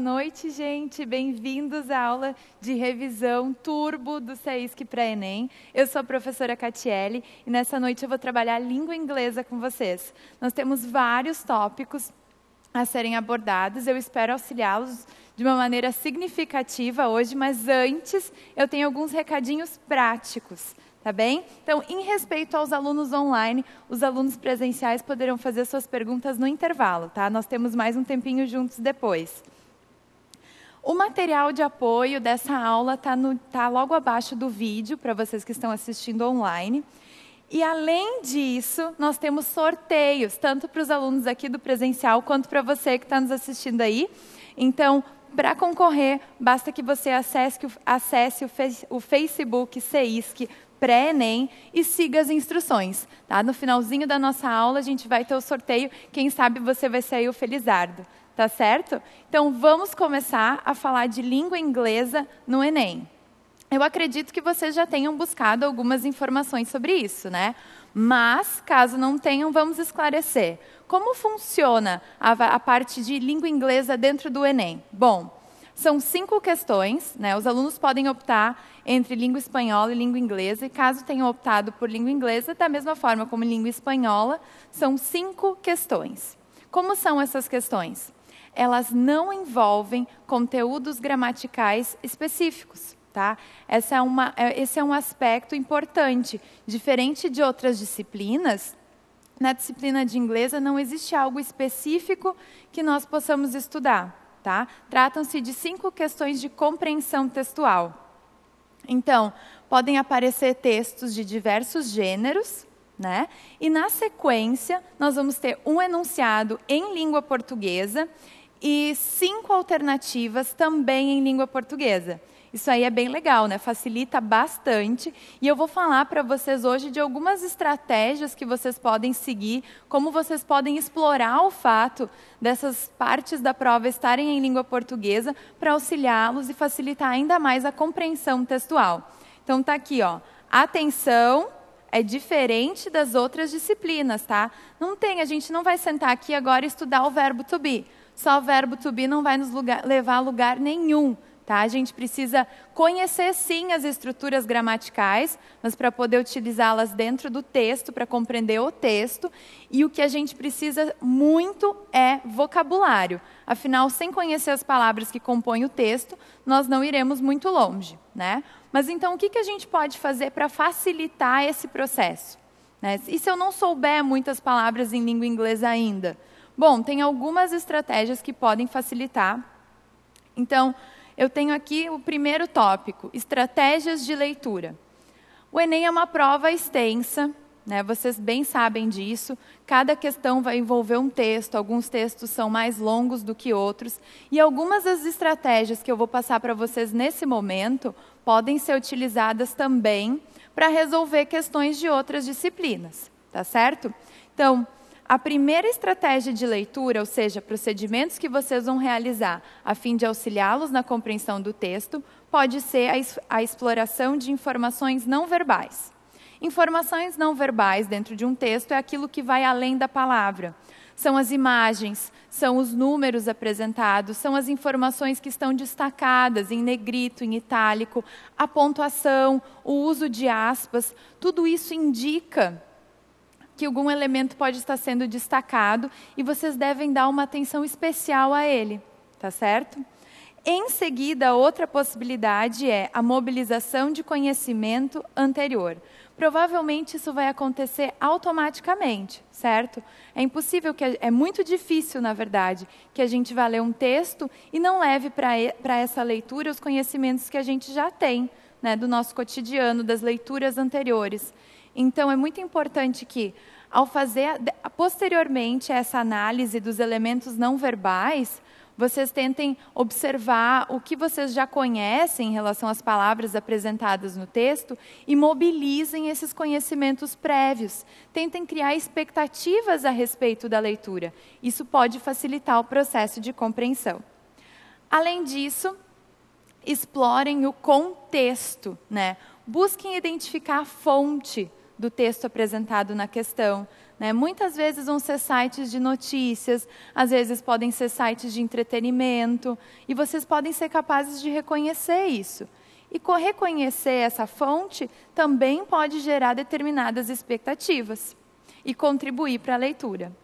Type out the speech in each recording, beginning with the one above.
boa noite, gente. Bem-vindos à aula de revisão turbo do CEISC para Enem. Eu sou a professora Catiele e nessa noite eu vou trabalhar a língua inglesa com vocês. Nós temos vários tópicos a serem abordados. Eu espero auxiliá-los de uma maneira significativa hoje, mas antes eu tenho alguns recadinhos práticos. Tá bem? Então, em respeito aos alunos online, os alunos presenciais poderão fazer suas perguntas no intervalo, tá? Nós temos mais um tempinho juntos depois. O material de apoio dessa aula está tá logo abaixo do vídeo, para vocês que estão assistindo online. E além disso, nós temos sorteios, tanto para os alunos aqui do presencial, quanto para você que está nos assistindo aí. Então, para concorrer, basta que você acesse, acesse o, o Facebook CEISC pré-ENEM e siga as instruções. Tá? No finalzinho da nossa aula, a gente vai ter o sorteio. Quem sabe você vai ser o Felizardo tá certo? Então vamos começar a falar de língua inglesa no Enem. Eu acredito que vocês já tenham buscado algumas informações sobre isso, né? Mas, caso não tenham, vamos esclarecer. Como funciona a, a parte de língua inglesa dentro do Enem? Bom, são cinco questões, né? Os alunos podem optar entre língua espanhola e língua inglesa, e caso tenham optado por língua inglesa, da mesma forma como língua espanhola, são cinco questões. Como são essas questões? elas não envolvem conteúdos gramaticais específicos. Tá? Essa é uma, é, esse é um aspecto importante. Diferente de outras disciplinas, na disciplina de Inglês, não existe algo específico que nós possamos estudar. Tá? Tratam-se de cinco questões de compreensão textual. Então, podem aparecer textos de diversos gêneros, né? E na sequência, nós vamos ter um enunciado em língua portuguesa e cinco alternativas também em língua portuguesa. Isso aí é bem legal, né? Facilita bastante. E eu vou falar para vocês hoje de algumas estratégias que vocês podem seguir, como vocês podem explorar o fato dessas partes da prova estarem em língua portuguesa para auxiliá-los e facilitar ainda mais a compreensão textual. Então tá aqui, ó. Atenção, é diferente das outras disciplinas, tá? Não tem, a gente não vai sentar aqui agora e estudar o verbo to be só o verbo to be não vai nos lugar, levar a lugar nenhum. Tá? A gente precisa conhecer sim as estruturas gramaticais, mas para poder utilizá-las dentro do texto, para compreender o texto. E o que a gente precisa muito é vocabulário. Afinal, sem conhecer as palavras que compõem o texto, nós não iremos muito longe. Né? Mas então, o que, que a gente pode fazer para facilitar esse processo? Né? E se eu não souber muitas palavras em língua inglesa ainda? Bom, tem algumas estratégias que podem facilitar. Então, eu tenho aqui o primeiro tópico: estratégias de leitura. O Enem é uma prova extensa, né? vocês bem sabem disso. Cada questão vai envolver um texto, alguns textos são mais longos do que outros. E algumas das estratégias que eu vou passar para vocês nesse momento podem ser utilizadas também para resolver questões de outras disciplinas, tá certo? Então, a primeira estratégia de leitura, ou seja, procedimentos que vocês vão realizar a fim de auxiliá-los na compreensão do texto, pode ser a, a exploração de informações não verbais. Informações não verbais dentro de um texto é aquilo que vai além da palavra. São as imagens, são os números apresentados, são as informações que estão destacadas em negrito, em itálico, a pontuação, o uso de aspas, tudo isso indica que algum elemento pode estar sendo destacado e vocês devem dar uma atenção especial a ele, tá certo? Em seguida, outra possibilidade é a mobilização de conhecimento anterior. Provavelmente isso vai acontecer automaticamente, certo? É impossível que é muito difícil, na verdade, que a gente vá ler um texto e não leve para essa leitura os conhecimentos que a gente já tem né, do nosso cotidiano, das leituras anteriores. Então, é muito importante que, ao fazer posteriormente essa análise dos elementos não verbais, vocês tentem observar o que vocês já conhecem em relação às palavras apresentadas no texto e mobilizem esses conhecimentos prévios. Tentem criar expectativas a respeito da leitura. Isso pode facilitar o processo de compreensão. Além disso, explorem o contexto, né? Busquem identificar a fonte do texto apresentado na questão. Né? Muitas vezes vão ser sites de notícias, às vezes podem ser sites de entretenimento, e vocês podem ser capazes de reconhecer isso. E reconhecer essa fonte também pode gerar determinadas expectativas e contribuir para a leitura.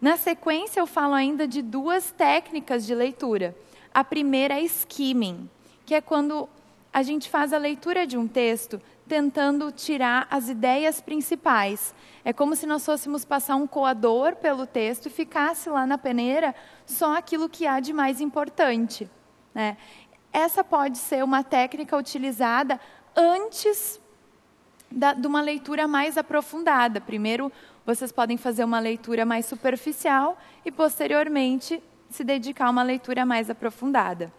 Na sequência, eu falo ainda de duas técnicas de leitura. A primeira é skimming que é quando a gente faz a leitura de um texto tentando tirar as ideias principais. É como se nós fôssemos passar um coador pelo texto e ficasse lá na peneira só aquilo que há de mais importante. Né? Essa pode ser uma técnica utilizada antes da, de uma leitura mais aprofundada. Primeiro, vocês podem fazer uma leitura mais superficial e, posteriormente, se dedicar a uma leitura mais aprofundada.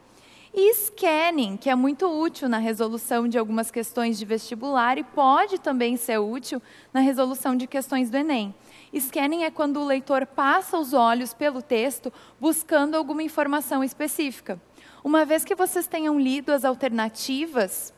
E scanning, que é muito útil na resolução de algumas questões de vestibular e pode também ser útil na resolução de questões do Enem. Scanning é quando o leitor passa os olhos pelo texto buscando alguma informação específica. Uma vez que vocês tenham lido as alternativas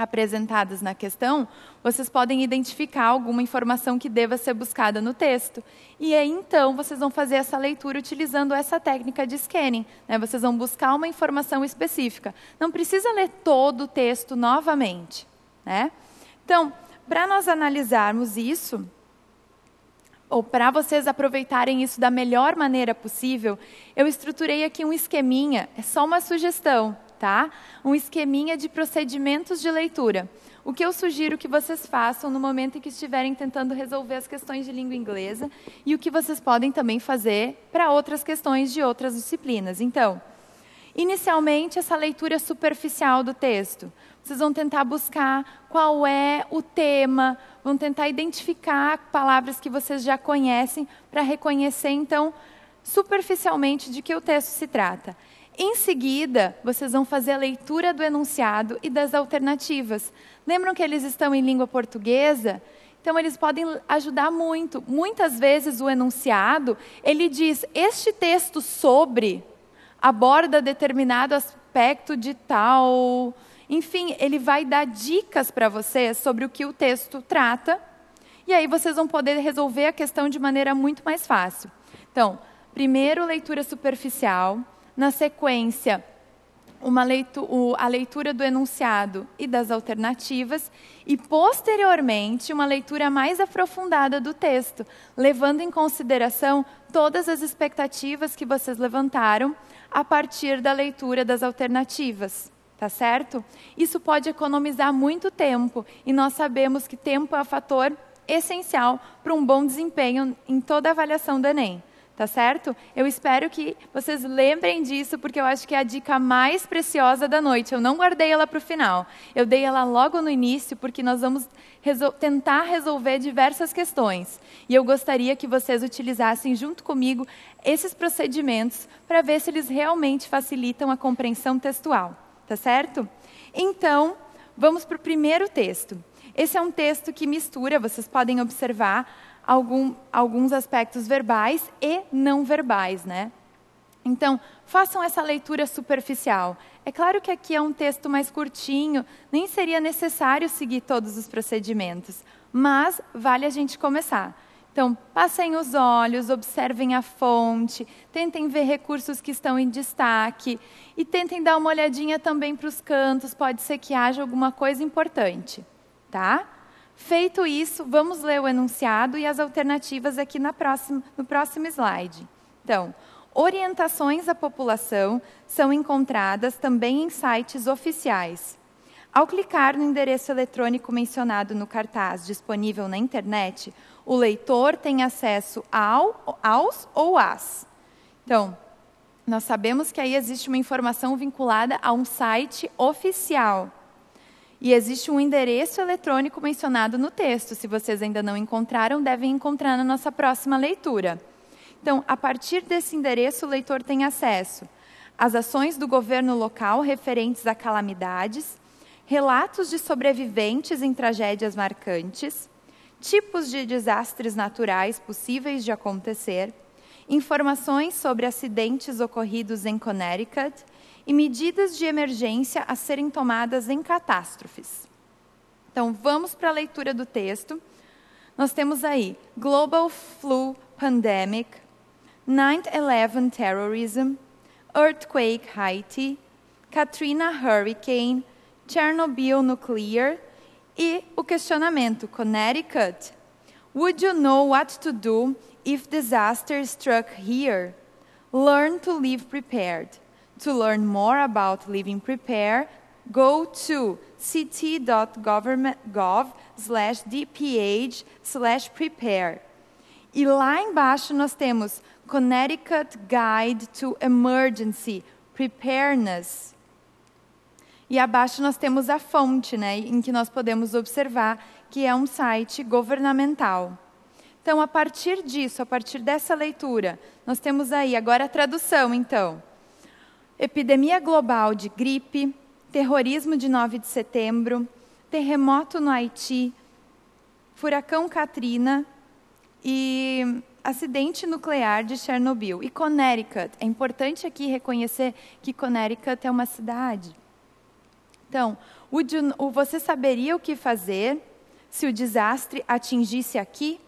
apresentadas na questão, vocês podem identificar alguma informação que deva ser buscada no texto. E aí, então, vocês vão fazer essa leitura utilizando essa técnica de scanning. Né? Vocês vão buscar uma informação específica. Não precisa ler todo o texto novamente. Né? Então, para nós analisarmos isso, ou para vocês aproveitarem isso da melhor maneira possível, eu estruturei aqui um esqueminha, é só uma sugestão, tá? Um esqueminha de procedimentos de leitura. O que eu sugiro que vocês façam no momento em que estiverem tentando resolver as questões de língua inglesa e o que vocês podem também fazer para outras questões de outras disciplinas. Então, inicialmente, essa leitura superficial do texto. Vocês vão tentar buscar qual é o tema, vão tentar identificar palavras que vocês já conhecem para reconhecer, então, superficialmente de que o texto se trata. Em seguida, vocês vão fazer a leitura do enunciado e das alternativas. Lembram que eles estão em língua portuguesa? Então eles podem ajudar muito. Muitas vezes o enunciado, ele diz: "Este texto sobre aborda determinado aspecto de tal". Enfim, ele vai dar dicas para vocês sobre o que o texto trata. E aí vocês vão poder resolver a questão de maneira muito mais fácil. Então, primeiro leitura superficial, na sequência, leitu o, a leitura do enunciado e das alternativas, e posteriormente uma leitura mais aprofundada do texto, levando em consideração todas as expectativas que vocês levantaram a partir da leitura das alternativas. Tá certo? Isso pode economizar muito tempo, e nós sabemos que tempo é um fator essencial para um bom desempenho em toda a avaliação do Enem tá certo? Eu espero que vocês lembrem disso, porque eu acho que é a dica mais preciosa da noite. Eu não guardei ela para o final, eu dei ela logo no início, porque nós vamos resol tentar resolver diversas questões. E eu gostaria que vocês utilizassem junto comigo esses procedimentos para ver se eles realmente facilitam a compreensão textual, tá certo? Então, vamos para o primeiro texto. Esse é um texto que mistura, vocês podem observar, algum, alguns aspectos verbais e não verbais, né? Então, façam essa leitura superficial. É claro que aqui é um texto mais curtinho, nem seria necessário seguir todos os procedimentos, mas vale a gente começar. Então, passem os olhos, observem a fonte, tentem ver recursos que estão em destaque e tentem dar uma olhadinha também para os cantos, pode ser que haja alguma coisa importante, tá? Feito isso, vamos ler o enunciado e as alternativas aqui próxima, no próximo slide. Então, orientações à população são encontradas também em sites oficiais. Ao clicar no endereço eletrônico mencionado no cartaz disponível na internet, o leitor tem acesso ao, aos ou às. Então, nós sabemos que aí existe uma informação vinculada a um site oficial. E existe um endereço eletrônico mencionado no texto. Se vocês ainda não encontraram, devem encontrar na nossa próxima leitura. Então, a partir desse endereço, o leitor tem acesso às ações do governo local referentes a calamidades, relatos de sobreviventes em tragédias marcantes, tipos de desastres naturais possíveis de acontecer, informações sobre acidentes ocorridos em Connecticut, e medidas de emergência a serem tomadas em catástrofes. Então, vamos para a leitura do texto. Nós temos aí Global Flu Pandemic, 9-11 Terrorism, Earthquake Haiti, Katrina Hurricane, Chernobyl Nuclear e o questionamento Connecticut. Would you know what to do if disaster struck here? Learn to live prepared. To learn more about living prepare, go to ct.gov slash dph slash prepare. E lá embaixo nós temos Connecticut Guide to Emergency Preparedness. E abaixo nós temos a fonte, né, em que nós podemos observar que é um site governamental. Então, a partir disso, a partir dessa leitura, nós temos aí agora a tradução, então epidemia global de gripe, terrorismo de 9 de setembro, terremoto no Haiti, furacão Katrina e acidente nuclear de Chernobyl. E Connecticut. É importante aqui reconhecer que Connecticut é uma cidade. Então, o, o você saberia o que fazer se o desastre atingisse aqui?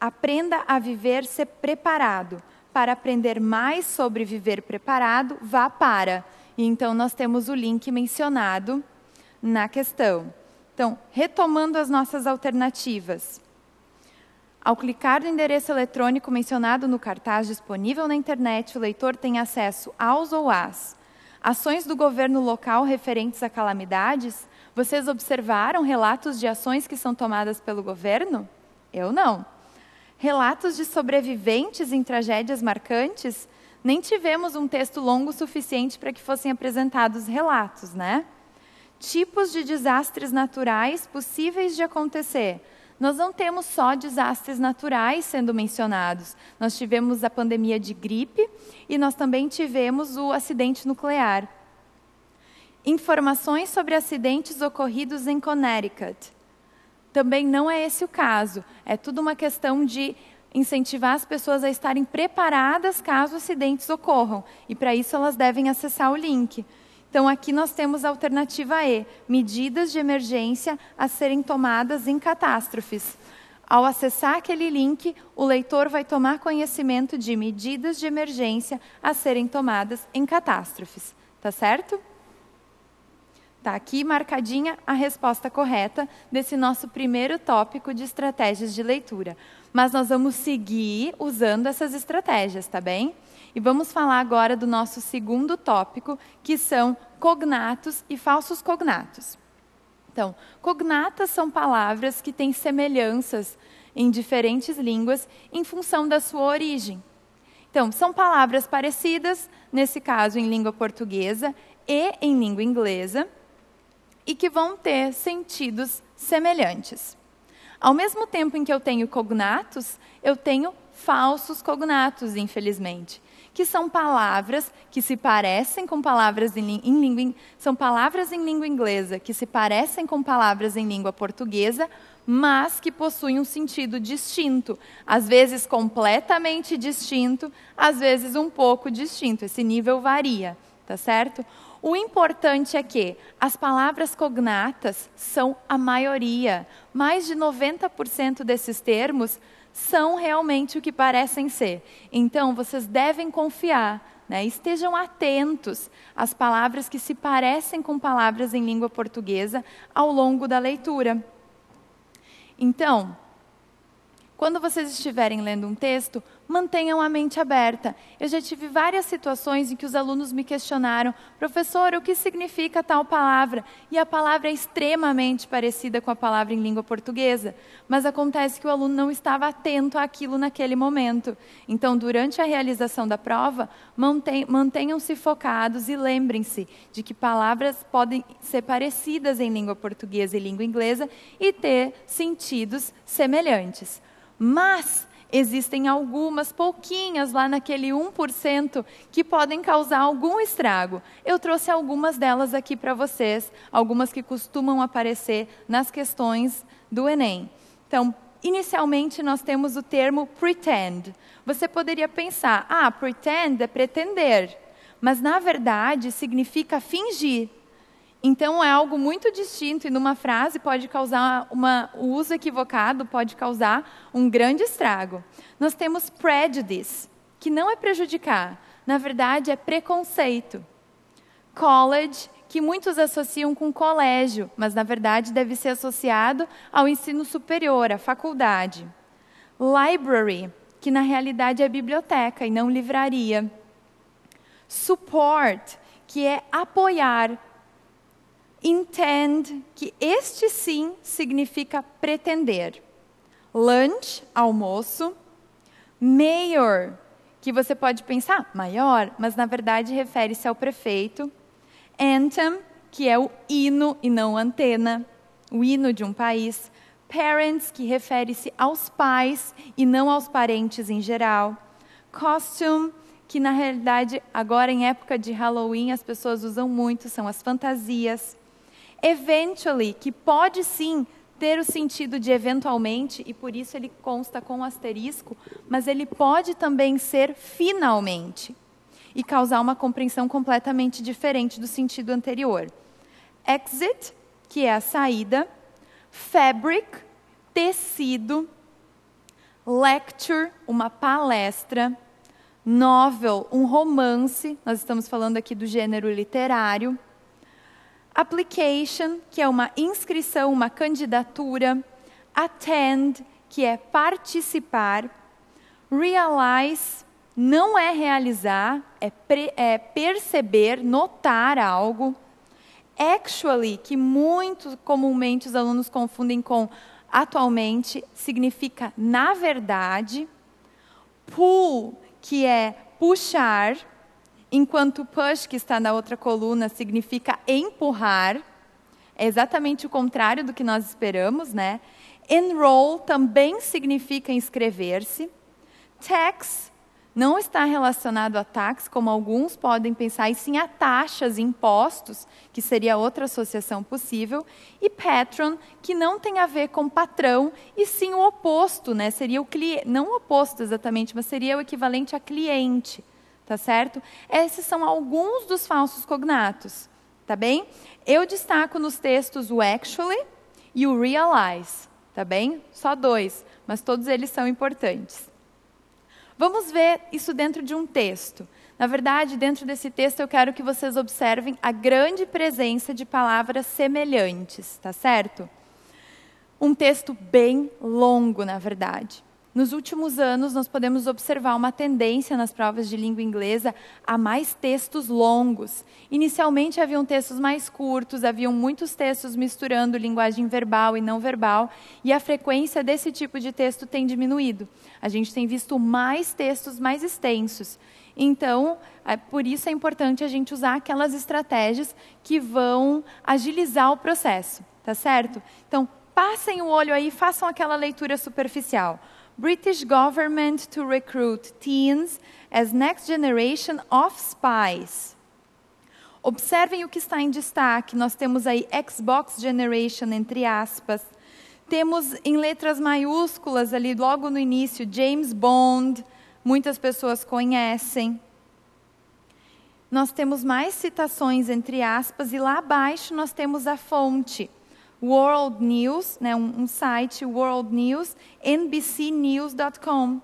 Aprenda a viver, ser preparado para aprender mais sobre viver preparado, vá para. E então nós temos o link mencionado na questão. Então, retomando as nossas alternativas. Ao clicar no endereço eletrônico mencionado no cartaz disponível na internet, o leitor tem acesso aos ou às ações do governo local referentes a calamidades. Vocês observaram relatos de ações que são tomadas pelo governo? Eu não relatos de sobreviventes em tragédias marcantes, nem tivemos um texto longo suficiente para que fossem apresentados relatos, né? Tipos de desastres naturais possíveis de acontecer. Nós não temos só desastres naturais sendo mencionados. Nós tivemos a pandemia de gripe e nós também tivemos o acidente nuclear. Informações sobre acidentes ocorridos em Connecticut. Também não é esse o caso. É tudo uma questão de incentivar as pessoas a estarem preparadas caso acidentes ocorram. E para isso elas devem acessar o link. Então aqui nós temos a alternativa E, medidas de emergência a serem tomadas em catástrofes. Ao acessar aquele link, o leitor vai tomar conhecimento de medidas de emergência a serem tomadas em catástrofes. Tá certo? Está aqui marcadinha a resposta correta desse nosso primeiro tópico de estratégias de leitura. Mas nós vamos seguir usando essas estratégias, tá bem? E vamos falar agora do nosso segundo tópico, que são cognatos e falsos cognatos. Então, cognatas são palavras que têm semelhanças em diferentes línguas em função da sua origem. Então, são palavras parecidas, nesse caso em língua portuguesa e em língua inglesa, e que vão ter sentidos semelhantes. Ao mesmo tempo em que eu tenho cognatos, eu tenho falsos cognatos, infelizmente, que são palavras que se parecem com palavras em, em língua são palavras em língua inglesa que se parecem com palavras em língua portuguesa, mas que possuem um sentido distinto, às vezes completamente distinto, às vezes um pouco distinto. Esse nível varia, tá certo? O importante é que as palavras cognatas são a maioria. Mais de 90% desses termos são realmente o que parecem ser. Então, vocês devem confiar. Né? Estejam atentos às palavras que se parecem com palavras em língua portuguesa ao longo da leitura. Então, quando vocês estiverem lendo um texto, mantenham a mente aberta. Eu já tive várias situações em que os alunos me questionaram, professor, o que significa tal palavra? E a palavra é extremamente parecida com a palavra em língua portuguesa, mas acontece que o aluno não estava atento àquilo naquele momento. Então, durante a realização da prova, mantenham-se focados e lembrem-se de que palavras podem ser parecidas em língua portuguesa e língua inglesa e ter sentidos semelhantes. Mas Existem algumas, pouquinhas lá naquele 1% que podem causar algum estrago. Eu trouxe algumas delas aqui para vocês, algumas que costumam aparecer nas questões do Enem. Então, inicialmente nós temos o termo pretend. Você poderia pensar, ah, pretend é pretender, mas na verdade significa fingir. Então é algo muito distinto e numa frase pode causar uma, o uso equivocado pode causar um grande estrago. Nós temos prejudice, que não é prejudicar, na verdade é preconceito. College, que muitos associam com colégio, mas na verdade deve ser associado ao ensino superior, à faculdade. Library, que na realidade é biblioteca e não livraria. Support, que é apoiar, intend, que este sim significa pretender. Lunch, almoço. Mayor, que você pode pensar maior, mas na verdade refere-se ao prefeito. Anthem, que é o hino e não antena, o hino de um país. Parents, que refere-se aos pais e não aos parentes em geral. Costume, que na realidade agora em época de Halloween as pessoas usam muito, são as fantasias eventually, que pode sim ter o sentido de eventualmente, e por isso ele consta com um asterisco, mas ele pode também ser finalmente e causar uma compreensão completamente diferente do sentido anterior. Exit, que é a saída, fabric, tecido, lecture, uma palestra, novel, um romance, nós estamos falando aqui do gênero literário application, que é uma inscrição, uma candidatura, attend, que é participar, realize, não é realizar, é, pre, é perceber, notar algo, actually, que muito comumente os alunos confundem com atualmente, significa na verdade, pull, que é puxar, Enquanto push, que está na outra coluna, significa empurrar, é exatamente o contrário do que nós esperamos, né? Enroll também significa inscrever-se. Tax não está relacionado a tax, como alguns podem pensar, e sim a taxas, impostos, que seria outra associação possível, e patron, que não tem a ver com patrão, e sim o oposto, né? Seria o cliente, não o oposto exatamente, mas seria o equivalente a cliente tá certo? Esses são alguns dos falsos cognatos, tá bem? Eu destaco nos textos o actually e o realize, tá bem? Só dois, mas todos eles são importantes. Vamos ver isso dentro de um texto. Na verdade, dentro desse texto eu quero que vocês observem a grande presença de palavras semelhantes, tá certo? Um texto bem longo, na verdade. Nos últimos anos, nós podemos observar uma tendência nas provas de língua inglesa a mais textos longos. Inicialmente haviam textos mais curtos, haviam muitos textos misturando linguagem verbal e não verbal, e a frequência desse tipo de texto tem diminuído. A gente tem visto mais textos mais extensos. Então, é, por isso é importante a gente usar aquelas estratégias que vão agilizar o processo, tá certo? Então, passem o olho aí, façam aquela leitura superficial. British government to recruit teens as next generation of spies. Observem o que está em destaque. Nós temos aí Xbox Generation, entre aspas. Temos em letras maiúsculas ali, logo no início, James Bond, muitas pessoas conhecem. Nós temos mais citações entre aspas, e lá abaixo nós temos a fonte. World News, né, um, um site, World News, nbcnews.com.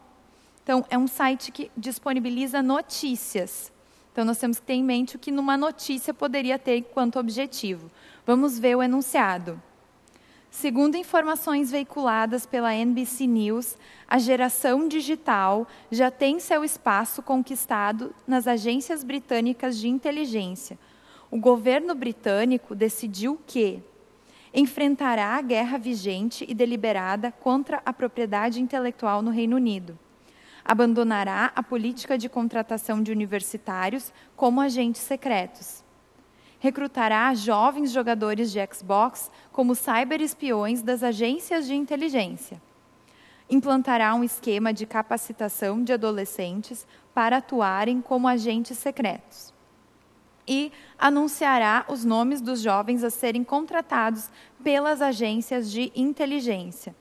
Então, é um site que disponibiliza notícias. Então, nós temos que ter em mente o que numa notícia poderia ter quanto objetivo. Vamos ver o enunciado. Segundo informações veiculadas pela NBC News, a geração digital já tem seu espaço conquistado nas agências britânicas de inteligência. O governo britânico decidiu que, enfrentará a guerra vigente e deliberada contra a propriedade intelectual no Reino Unido. Abandonará a política de contratação de universitários como agentes secretos. Recrutará jovens jogadores de Xbox como cyberespiões das agências de inteligência implantará um esquema de capacitação de adolescentes para atuarem como agentes secretos e anunciará os nomes dos jovens a serem contratados pelas agências de inteligência.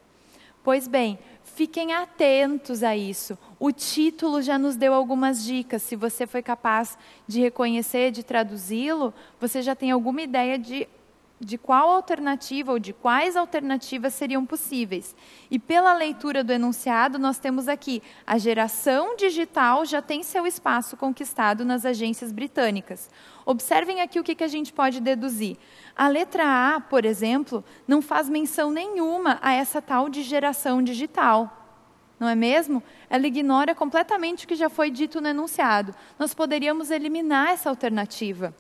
Pois bem, fiquem atentos a isso. O título já nos deu algumas dicas. Se você foi capaz de reconhecer, de traduzi-lo, você já tem alguma ideia de, de qual alternativa ou de quais alternativas seriam possíveis. E pela leitura do enunciado, nós temos aqui a geração digital já tem seu espaço conquistado nas agências britânicas. Observem aqui o que, que a gente pode deduzir. A letra A, por exemplo, não faz menção nenhuma a essa tal de geração digital. Não é mesmo? Ela ignora completamente o que já foi dito no enunciado. Nós poderíamos eliminar essa alternativa.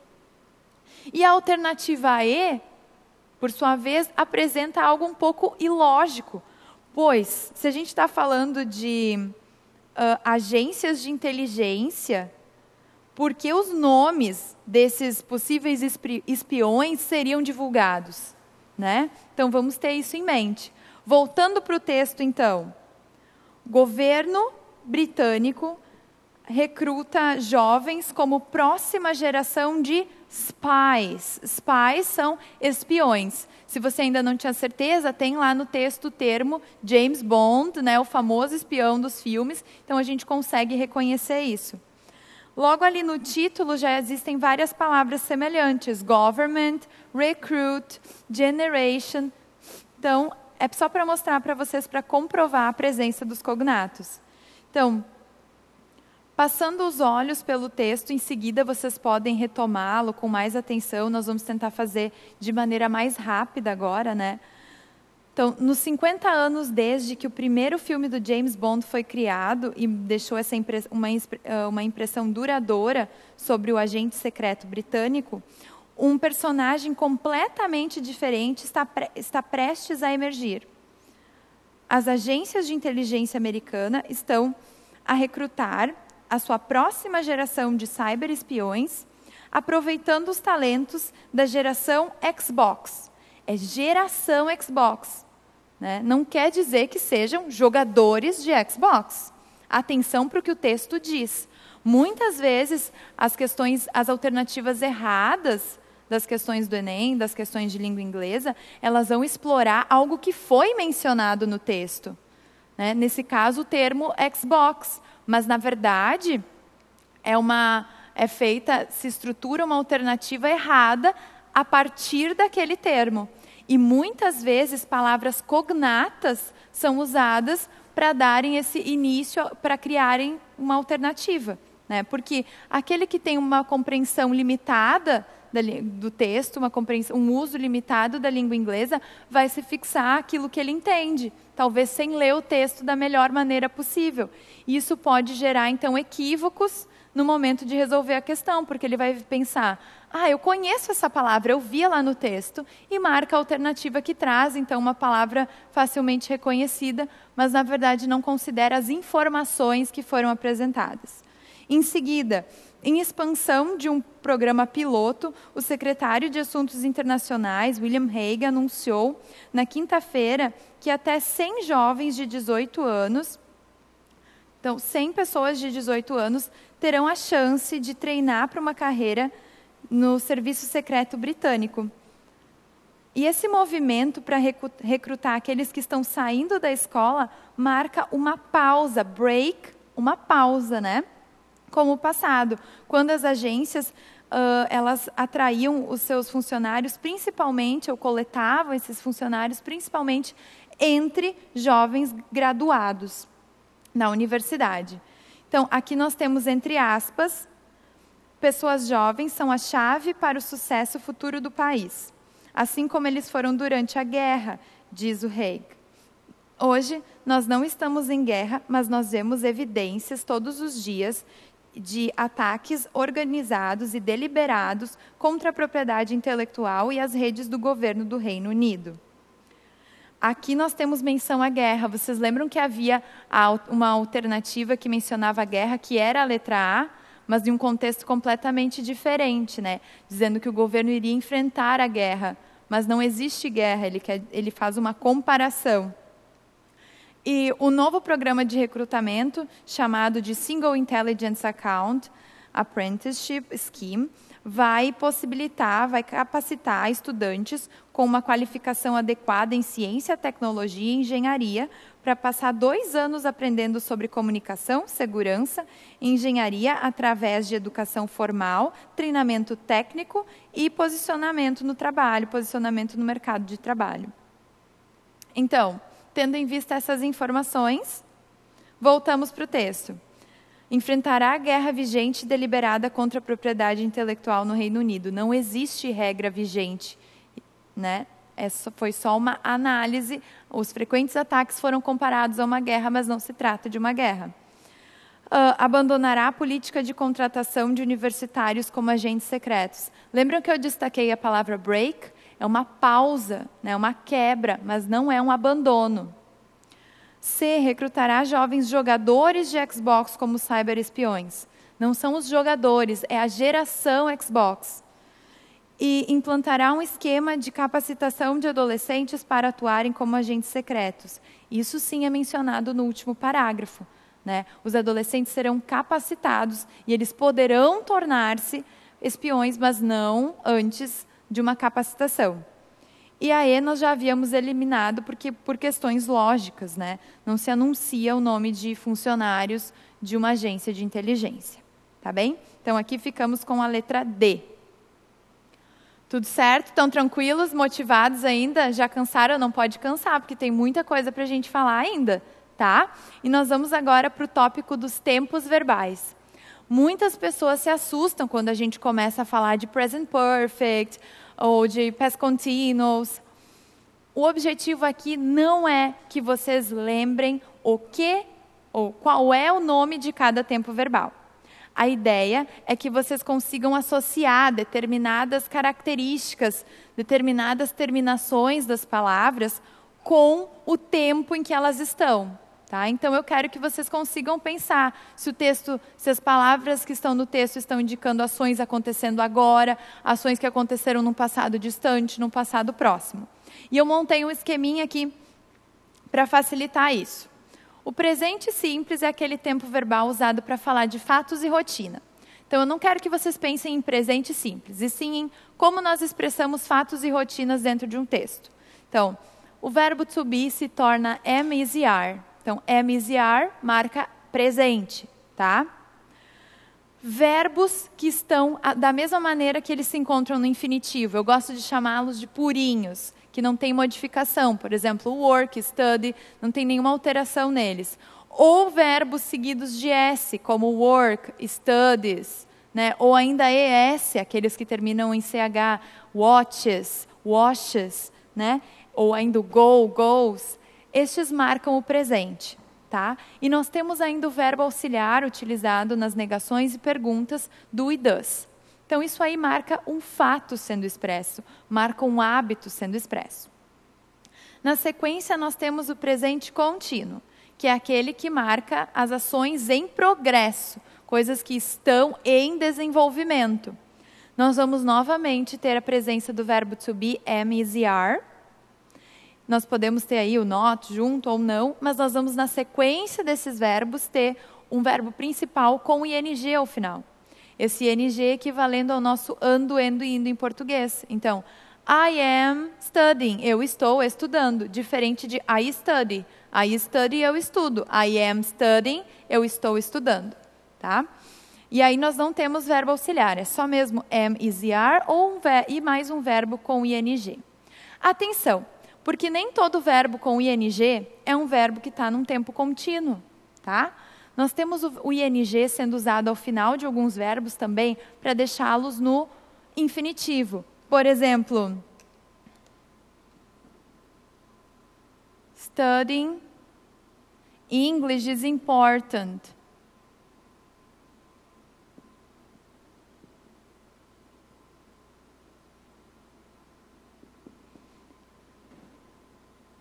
E a alternativa E, por sua vez, apresenta algo um pouco ilógico, pois se a gente está falando de uh, agências de inteligência porque os nomes desses possíveis espiões seriam divulgados. Né? Então vamos ter isso em mente. Voltando para o texto, então. Governo britânico recruta jovens como próxima geração de spies. Spies são espiões. Se você ainda não tinha certeza, tem lá no texto o termo James Bond, né, o famoso espião dos filmes. Então a gente consegue reconhecer isso. Logo ali no título já existem várias palavras semelhantes: government, recruit, generation. Então, é só para mostrar para vocês, para comprovar a presença dos cognatos. Então, passando os olhos pelo texto, em seguida vocês podem retomá-lo com mais atenção. Nós vamos tentar fazer de maneira mais rápida agora, né? Então, nos 50 anos desde que o primeiro filme do James Bond foi criado e deixou essa impre uma, uma impressão duradoura sobre o agente secreto britânico, um personagem completamente diferente está, pre está prestes a emergir. As agências de inteligência americana estão a recrutar a sua próxima geração de cyberespiões, aproveitando os talentos da geração Xbox. É geração Xbox né, não quer dizer que sejam jogadores de Xbox. Atenção para o que o texto diz. Muitas vezes as questões, as alternativas erradas das questões do Enem, das questões de língua inglesa, elas vão explorar algo que foi mencionado no texto. Né? Nesse caso, o termo Xbox. Mas, na verdade, é uma é feita, se estrutura uma alternativa errada a partir daquele termo. E muitas vezes palavras cognatas são usadas para darem esse início, para criarem uma alternativa. Né? Porque aquele que tem uma compreensão limitada da, do texto, uma compreensão, um uso limitado da língua inglesa, vai se fixar aquilo que ele entende, talvez sem ler o texto da melhor maneira possível. Isso pode gerar, então, equívocos no momento de resolver a questão, porque ele vai pensar: ah, eu conheço essa palavra, eu vi lá no texto, e marca a alternativa que traz, então, uma palavra facilmente reconhecida, mas na verdade não considera as informações que foram apresentadas. Em seguida, em expansão de um programa piloto, o secretário de Assuntos Internacionais, William Hague, anunciou na quinta-feira que até 100 jovens de 18 anos então, 100 pessoas de 18 anos terão a chance de treinar para uma carreira no Serviço Secreto Britânico. E esse movimento para recrutar aqueles que estão saindo da escola marca uma pausa, break, uma pausa, né? Como o passado, quando as agências uh, elas atraíam os seus funcionários, principalmente ou coletavam esses funcionários, principalmente entre jovens graduados na universidade. Então, aqui nós temos entre aspas, pessoas jovens são a chave para o sucesso futuro do país, assim como eles foram durante a guerra, diz o Haig. Hoje, nós não estamos em guerra, mas nós vemos evidências todos os dias de ataques organizados e deliberados contra a propriedade intelectual e as redes do governo do Reino Unido. Aqui nós temos menção à guerra. Vocês lembram que havia uma alternativa que mencionava a guerra, que era a letra A, mas de um contexto completamente diferente, né? dizendo que o governo iria enfrentar a guerra. Mas não existe guerra, ele, quer, ele faz uma comparação. E o novo programa de recrutamento, chamado de Single Intelligence Account Apprenticeship Scheme, vai possibilitar, vai capacitar estudantes com uma qualificação adequada em ciência, tecnologia e engenharia para passar dois anos aprendendo sobre comunicação, segurança e engenharia através de educação formal, treinamento técnico e posicionamento no trabalho, posicionamento no mercado de trabalho. Então, tendo em vista essas informações, voltamos para o texto enfrentará a guerra vigente deliberada contra a propriedade intelectual no Reino Unido. Não existe regra vigente, né? Essa é foi só uma análise. Os frequentes ataques foram comparados a uma guerra, mas não se trata de uma guerra. Uh, abandonará a política de contratação de universitários como agentes secretos. Lembram que eu destaquei a palavra break? É uma pausa, né? É uma quebra, mas não é um abandono. C. Recrutará jovens jogadores de Xbox como cyberespiões. Não são os jogadores, é a geração Xbox. E implantará um esquema de capacitação de adolescentes para atuarem como agentes secretos. Isso sim é mencionado no último parágrafo. Né? Os adolescentes serão capacitados e eles poderão tornar-se espiões, mas não antes de uma capacitação. E a E nós já havíamos eliminado porque por questões lógicas, né? Não se anuncia o nome de funcionários de uma agência de inteligência, tá bem? Então aqui ficamos com a letra D. Tudo certo? Estão tranquilos, motivados ainda? Já cansaram? Não pode cansar, porque tem muita coisa para a gente falar ainda, tá? E nós vamos agora para o tópico dos tempos verbais. Muitas pessoas se assustam quando a gente começa a falar de present perfect, ou de past continuous. O objetivo aqui não é que vocês lembrem o que ou qual é o nome de cada tempo verbal. A ideia é que vocês consigam associar determinadas características, determinadas terminações das palavras com o tempo em que elas estão. Tá? Então eu quero que vocês consigam pensar se o texto, se as palavras que estão no texto estão indicando ações acontecendo agora, ações que aconteceram num passado distante, num passado próximo. E eu montei um esqueminha aqui para facilitar isso. O presente simples é aquele tempo verbal usado para falar de fatos e rotina. Então eu não quero que vocês pensem em presente simples, e sim em como nós expressamos fatos e rotinas dentro de um texto. Então, o verbo to be se torna am, is e are então, R marca presente, tá? Verbos que estão da mesma maneira que eles se encontram no infinitivo. Eu gosto de chamá-los de purinhos, que não tem modificação. Por exemplo, work, study, não tem nenhuma alteração neles. Ou verbos seguidos de S, como work, studies, né? ou ainda ES, aqueles que terminam em CH, watches, washes, né? ou ainda go, goes. Estes marcam o presente. Tá? E nós temos ainda o verbo auxiliar utilizado nas negações e perguntas do e das. Então, isso aí marca um fato sendo expresso, marca um hábito sendo expresso. Na sequência, nós temos o presente contínuo, que é aquele que marca as ações em progresso, coisas que estão em desenvolvimento. Nós vamos novamente ter a presença do verbo to be, am, is, e are, nós podemos ter aí o not junto ou não, mas nós vamos na sequência desses verbos ter um verbo principal com ing ao final. Esse ing equivalendo ao nosso ando, endo e indo em português. Então, I am studying, eu estou estudando, diferente de I study. I study, eu estudo. I am studying, eu estou estudando, tá? E aí nós não temos verbo auxiliar, é só mesmo am is are ou um e mais um verbo com ing. Atenção, porque nem todo verbo com ing é um verbo que está num tempo contínuo, tá? Nós temos o ing sendo usado ao final de alguns verbos também para deixá-los no infinitivo. Por exemplo, studying English is important.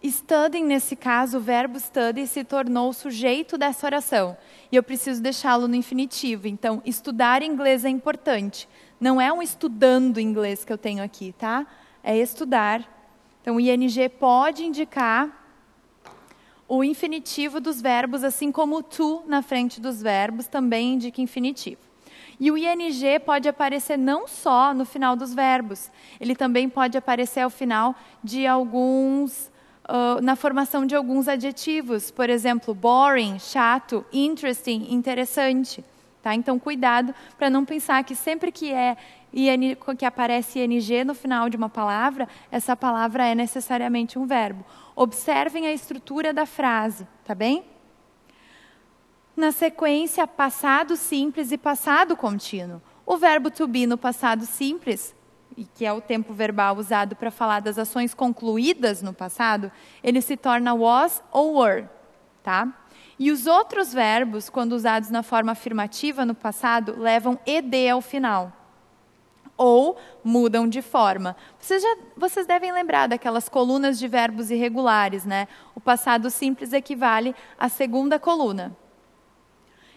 Studying, nesse caso, o verbo study se tornou o sujeito dessa oração. E eu preciso deixá-lo no infinitivo. Então, estudar inglês é importante. Não é um estudando inglês que eu tenho aqui, tá? É estudar. Então, o ING pode indicar o infinitivo dos verbos, assim como o to na frente dos verbos também indica infinitivo. E o ing pode aparecer não só no final dos verbos, ele também pode aparecer ao final de alguns ah, na formação de alguns adjetivos, por exemplo, boring, chato, interesting, interessante. Tá? Então, cuidado para não pensar que sempre que é IN, que aparece ing no final de uma palavra, essa palavra é necessariamente um verbo. Observem a estrutura da frase, tá bem? Na sequência, passado simples e passado contínuo. O verbo to be no passado simples e que é o tempo verbal usado para falar das ações concluídas no passado, ele se torna was ou were, tá? E os outros verbos, quando usados na forma afirmativa no passado, levam ed ao final. Ou mudam de forma. Vocês, já, vocês devem lembrar daquelas colunas de verbos irregulares, né? O passado simples equivale à segunda coluna.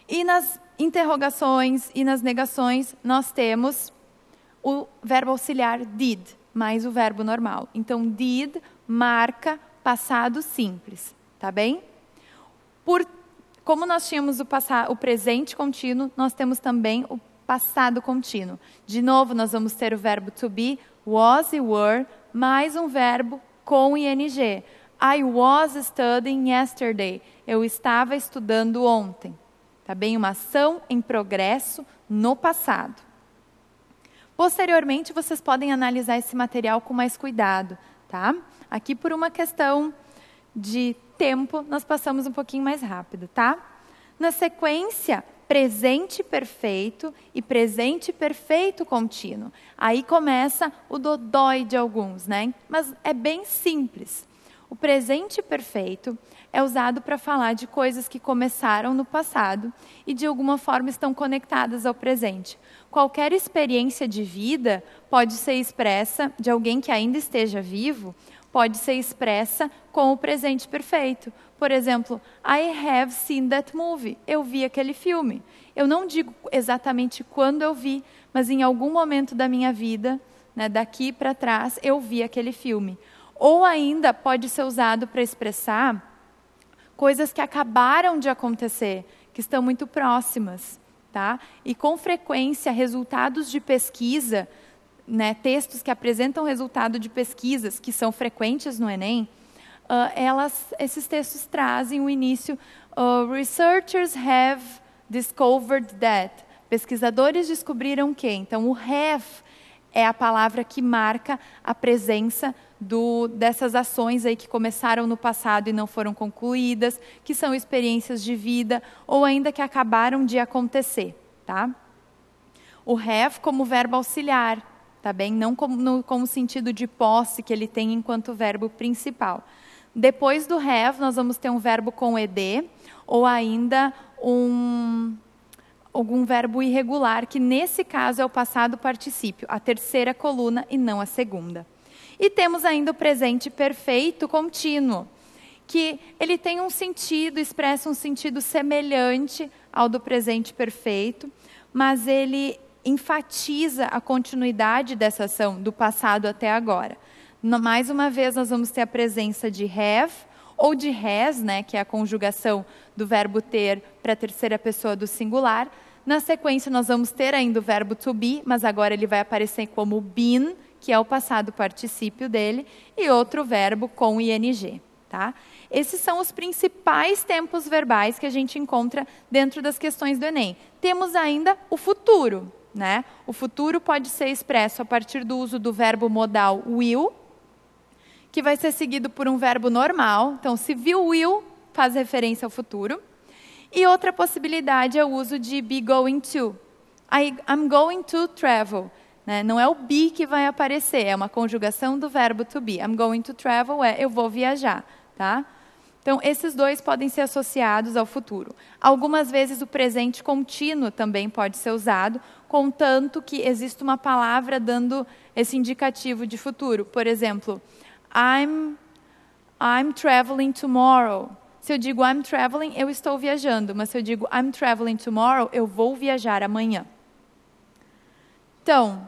E nas interrogações e nas negações, nós temos o verbo auxiliar did mais o verbo normal. Então, did marca passado simples, tá bem? Por, como nós tínhamos o, passado, o presente contínuo, nós temos também o passado contínuo. De novo, nós vamos ter o verbo to be, was e were, mais um verbo com ing. I was studying yesterday. Eu estava estudando ontem. Tá bem? Uma ação em progresso no passado. Posteriormente, vocês podem analisar esse material com mais cuidado, tá? Aqui, por uma questão de tempo, nós passamos um pouquinho mais rápido, tá? Na sequência, presente perfeito e presente perfeito contínuo. Aí começa o dodói de alguns, né? Mas é bem simples. O presente perfeito é usado para falar de coisas que começaram no passado e de alguma forma estão conectadas ao presente. Qualquer experiência de vida pode ser expressa de alguém que ainda esteja vivo, pode ser expressa com o presente perfeito. Por exemplo, I have seen that movie. Eu vi aquele filme. Eu não digo exatamente quando eu vi, mas em algum momento da minha vida, né, daqui para trás, eu vi aquele filme. Ou ainda pode ser usado para expressar coisas que acabaram de acontecer, que estão muito próximas. Tá? E com frequência, resultados de pesquisa, né, textos que apresentam resultado de pesquisas, que são frequentes no Enem, uh, elas, esses textos trazem o início. Uh, researchers have discovered that. Pesquisadores descobriram que. Então, o have é a palavra que marca a presença do, dessas ações aí que começaram no passado e não foram concluídas, que são experiências de vida ou ainda que acabaram de acontecer, tá? O have como verbo auxiliar, tá bem? Não como, no, como sentido de posse que ele tem enquanto verbo principal. Depois do have, nós vamos ter um verbo com ed ou ainda um algum verbo irregular, que nesse caso é o passado particípio, a terceira coluna e não a segunda. E temos ainda o presente perfeito, contínuo, que ele tem um sentido, expressa um sentido semelhante ao do presente perfeito, mas ele enfatiza a continuidade dessa ação do passado até agora. Mais uma vez, nós vamos ter a presença de have ou de has, né, que é a conjugação do verbo ter para a terceira pessoa do singular. Na sequência, nós vamos ter ainda o verbo to be, mas agora ele vai aparecer como been, que é o passado particípio dele, e outro verbo com ing. Tá? Esses são os principais tempos verbais que a gente encontra dentro das questões do Enem. Temos ainda o futuro. Né? O futuro pode ser expresso a partir do uso do verbo modal will, que vai ser seguido por um verbo normal. Então, se viu will, faz referência ao futuro. E outra possibilidade é o uso de be going to. I, I'm going to travel. Né? Não é o be que vai aparecer, é uma conjugação do verbo to be. I'm going to travel é eu vou viajar. Tá? Então, esses dois podem ser associados ao futuro. Algumas vezes o presente contínuo também pode ser usado, contanto que exista uma palavra dando esse indicativo de futuro. Por exemplo, I'm, I'm traveling tomorrow. Se eu digo I'm traveling, eu estou viajando, mas se eu digo I'm traveling tomorrow, eu vou viajar amanhã. Então,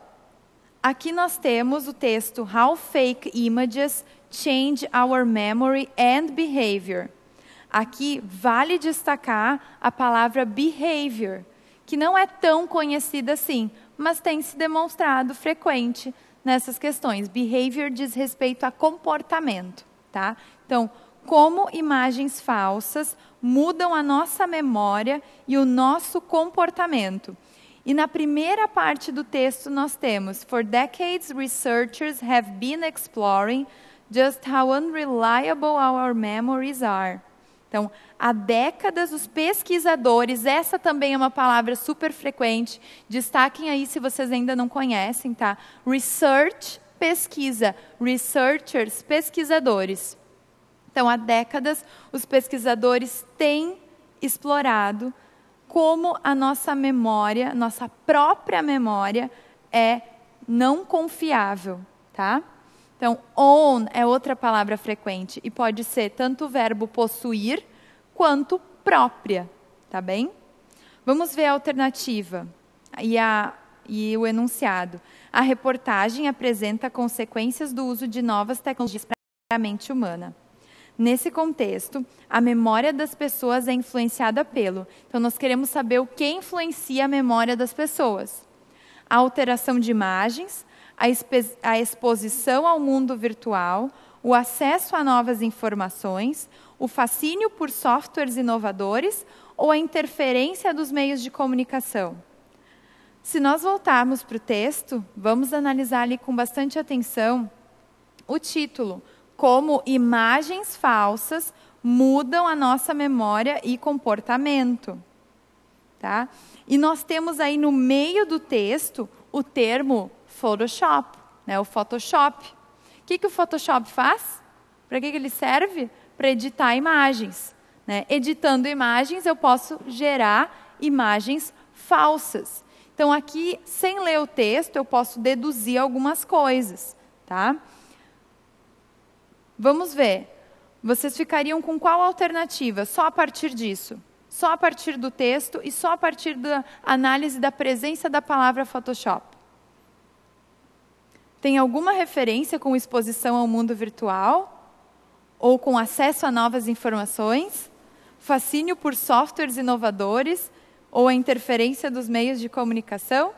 Aqui nós temos o texto How Fake Images Change Our Memory and Behavior. Aqui vale destacar a palavra behavior, que não é tão conhecida assim, mas tem se demonstrado frequente nessas questões. Behavior diz respeito a comportamento, tá? Então, como imagens falsas mudam a nossa memória e o nosso comportamento. E na primeira parte do texto nós temos: For decades, researchers have been exploring just how unreliable our memories are. Então, há décadas, os pesquisadores, essa também é uma palavra super frequente, destaquem aí se vocês ainda não conhecem, tá? Research, pesquisa. Researchers, pesquisadores. Então, há décadas, os pesquisadores têm explorado como a nossa memória, nossa própria memória, é não confiável, tá? Então, own é outra palavra frequente e pode ser tanto o verbo possuir quanto própria, tá bem? Vamos ver a alternativa e, a, e o enunciado. A reportagem apresenta consequências do uso de novas tecnologias para a mente humana. Nesse contexto, a memória das pessoas é influenciada pelo. Então, nós queremos saber o que influencia a memória das pessoas. A alteração de imagens, a, a exposição ao mundo virtual, o acesso a novas informações, o fascínio por softwares inovadores ou a interferência dos meios de comunicação. Se nós voltarmos para o texto, vamos analisar ali com bastante atenção o título como imagens falsas mudam a nossa memória e comportamento. Tá? E nós temos aí no meio do texto o termo Photoshop, né, o Photoshop. O que, que o Photoshop faz? Para que, que ele serve? Para editar imagens. Né? Editando imagens, eu posso gerar imagens falsas. Então, aqui, sem ler o texto, eu posso deduzir algumas coisas. Tá? Vamos ver. Vocês ficariam com qual alternativa? Só a partir disso. Só a partir do texto e só a partir da análise da presença da palavra Photoshop. Tem alguma referência com exposição ao mundo virtual? Ou com acesso a novas informações? Fascínio por softwares inovadores? Ou a interferência dos meios de comunicação?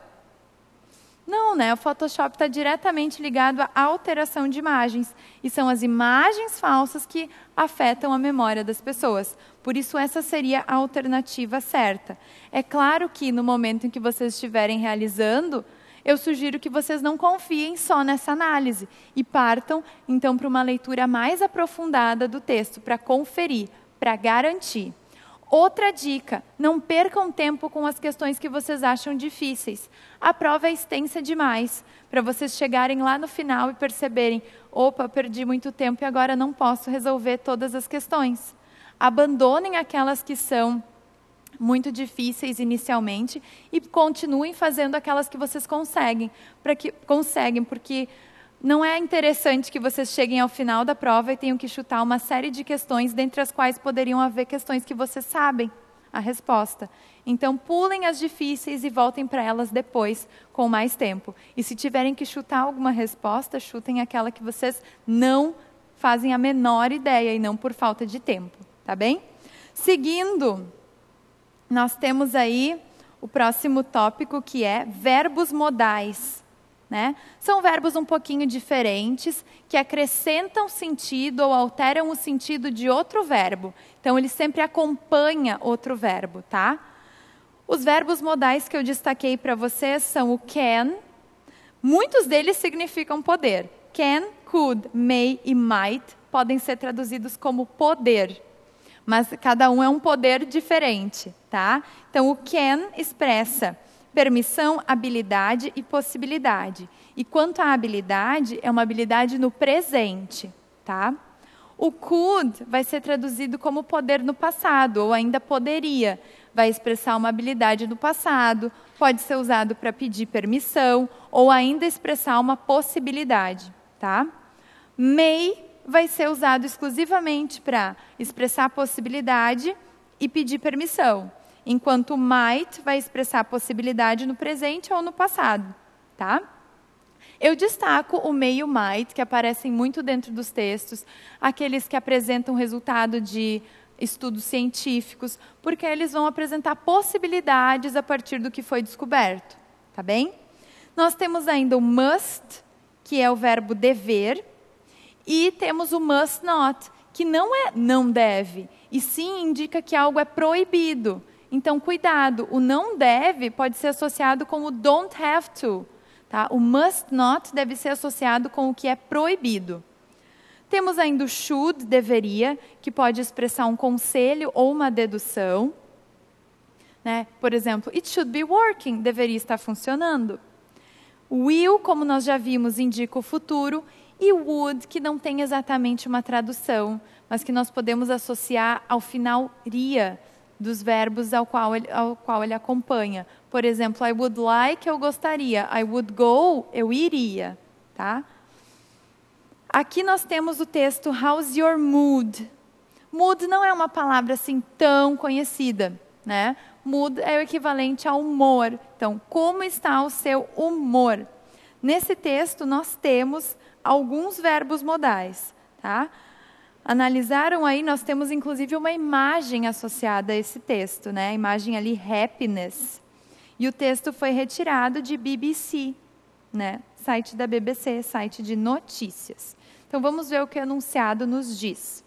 Não, né? O Photoshop está diretamente ligado à alteração de imagens. E são as imagens falsas que afetam a memória das pessoas. Por isso, essa seria a alternativa certa. É claro que, no momento em que vocês estiverem realizando, eu sugiro que vocês não confiem só nessa análise e partam, então, para uma leitura mais aprofundada do texto, para conferir, para garantir. Outra dica: não percam tempo com as questões que vocês acham difíceis. A prova é extensa demais para vocês chegarem lá no final e perceberem: opa, perdi muito tempo e agora não posso resolver todas as questões. Abandonem aquelas que são muito difíceis inicialmente e continuem fazendo aquelas que vocês conseguem, para que conseguem, porque não é interessante que vocês cheguem ao final da prova e tenham que chutar uma série de questões, dentre as quais poderiam haver questões que vocês sabem a resposta. Então, pulem as difíceis e voltem para elas depois, com mais tempo. E se tiverem que chutar alguma resposta, chutem aquela que vocês não fazem a menor ideia e não por falta de tempo, tá bem? Seguindo, nós temos aí o próximo tópico que é verbos modais. Né? São verbos um pouquinho diferentes que acrescentam sentido ou alteram o sentido de outro verbo. Então ele sempre acompanha outro verbo, tá? Os verbos modais que eu destaquei para vocês são o can. Muitos deles significam poder. Can, could, may e might podem ser traduzidos como poder, mas cada um é um poder diferente, tá? Então o can expressa permissão, habilidade e possibilidade. E quanto à habilidade, é uma habilidade no presente, tá? O could vai ser traduzido como poder no passado, ou ainda poderia. Vai expressar uma habilidade no passado, pode ser usado para pedir permissão, ou ainda expressar uma possibilidade, tá? May vai ser usado exclusivamente para expressar possibilidade e pedir permissão enquanto might vai expressar possibilidade no presente ou no passado, tá? Eu destaco o meio might, que aparecem muito dentro dos textos, aqueles que apresentam resultado de estudos científicos, porque eles vão apresentar possibilidades a partir do que foi descoberto, tá bem? Nós temos ainda o must, que é o verbo dever, e temos o must not, que não é não deve, e sim indica que algo é proibido. Então, cuidado, o não deve pode ser associado com o don't have to. Tá? O must not deve ser associado com o que é proibido. Temos ainda o should, deveria, que pode expressar um conselho ou uma dedução. Né? Por exemplo, it should be working, deveria estar funcionando. Will, como nós já vimos, indica o futuro. E would, que não tem exatamente uma tradução, mas que nós podemos associar ao final ria, dos verbos ao qual, ele, ao qual ele acompanha. Por exemplo, I would like, eu gostaria. I would go, eu iria. Tá? Aqui nós temos o texto How's your mood? Mood não é uma palavra assim tão conhecida, né? Mood é o equivalente ao humor. Então, como está o seu humor? Nesse texto nós temos alguns verbos modais, tá? analisaram aí, nós temos inclusive uma imagem associada a esse texto, né? A imagem ali, happiness. E o texto foi retirado de BBC, né? Site da BBC, site de notícias. Então vamos ver o que o anunciado nos diz.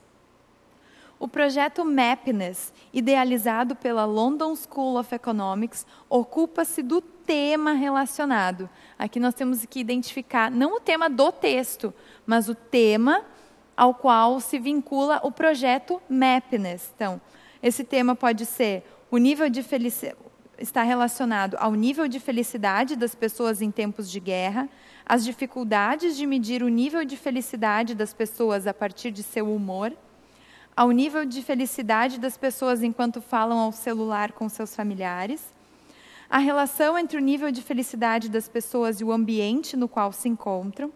O projeto Mapness, idealizado pela London School of Economics, ocupa-se do tema relacionado. Aqui nós temos que identificar não o tema do texto, mas o tema ao qual se vincula o projeto MAPNESS. Então, esse tema pode ser o nível de felicidade está relacionado ao nível de felicidade das pessoas em tempos de guerra, as dificuldades de medir o nível de felicidade das pessoas a partir de seu humor, ao nível de felicidade das pessoas enquanto falam ao celular com seus familiares, a relação entre o nível de felicidade das pessoas e o ambiente no qual se encontram,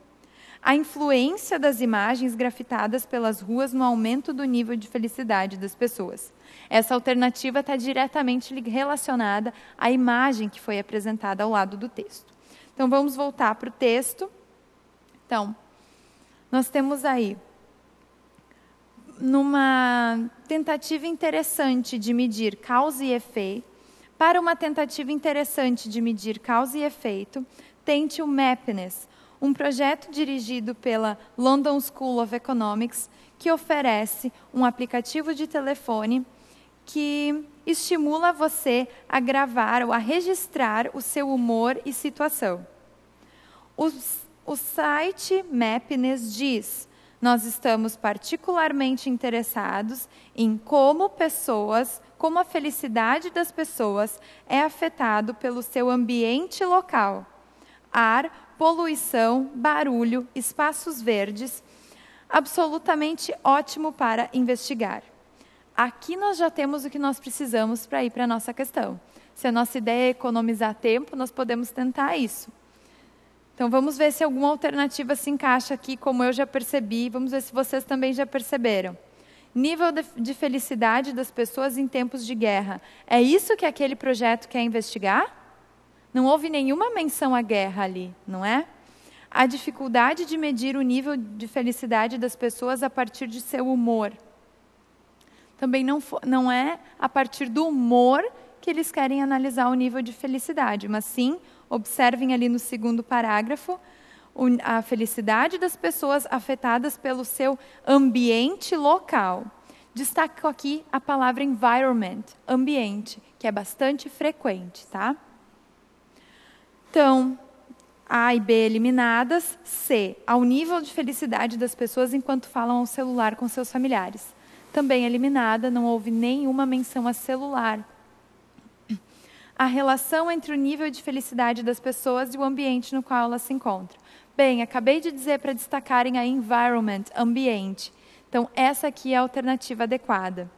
a influência das imagens grafitadas pelas ruas no aumento do nível de felicidade das pessoas. Essa alternativa está diretamente relacionada à imagem que foi apresentada ao lado do texto. Então, vamos voltar para o texto. Então, nós temos aí, numa tentativa interessante de medir causa e efeito, para uma tentativa interessante de medir causa e efeito, tente o MAPNESS, um projeto dirigido pela London School of Economics, que oferece um aplicativo de telefone que estimula você a gravar ou a registrar o seu humor e situação. O, o site Mapness diz: nós estamos particularmente interessados em como pessoas, como a felicidade das pessoas é afetado pelo seu ambiente local, ar poluição, barulho, espaços verdes, absolutamente ótimo para investigar. Aqui nós já temos o que nós precisamos para ir para a nossa questão. Se a nossa ideia é economizar tempo, nós podemos tentar isso. Então vamos ver se alguma alternativa se encaixa aqui, como eu já percebi, vamos ver se vocês também já perceberam. Nível de felicidade das pessoas em tempos de guerra. É isso que é aquele projeto quer investigar? Não houve nenhuma menção à guerra ali, não é? A dificuldade de medir o nível de felicidade das pessoas a partir de seu humor. Também não, não é a partir do humor que eles querem analisar o nível de felicidade, mas sim, observem ali no segundo parágrafo, a felicidade das pessoas afetadas pelo seu ambiente local. Destaco aqui a palavra environment, ambiente, que é bastante frequente, tá? Então, A e B eliminadas. C, ao nível de felicidade das pessoas enquanto falam ao celular com seus familiares. Também eliminada, não houve nenhuma menção a celular. A relação entre o nível de felicidade das pessoas e o ambiente no qual elas se encontram. Bem, acabei de dizer para destacarem a environment, ambiente. Então, essa aqui é a alternativa adequada.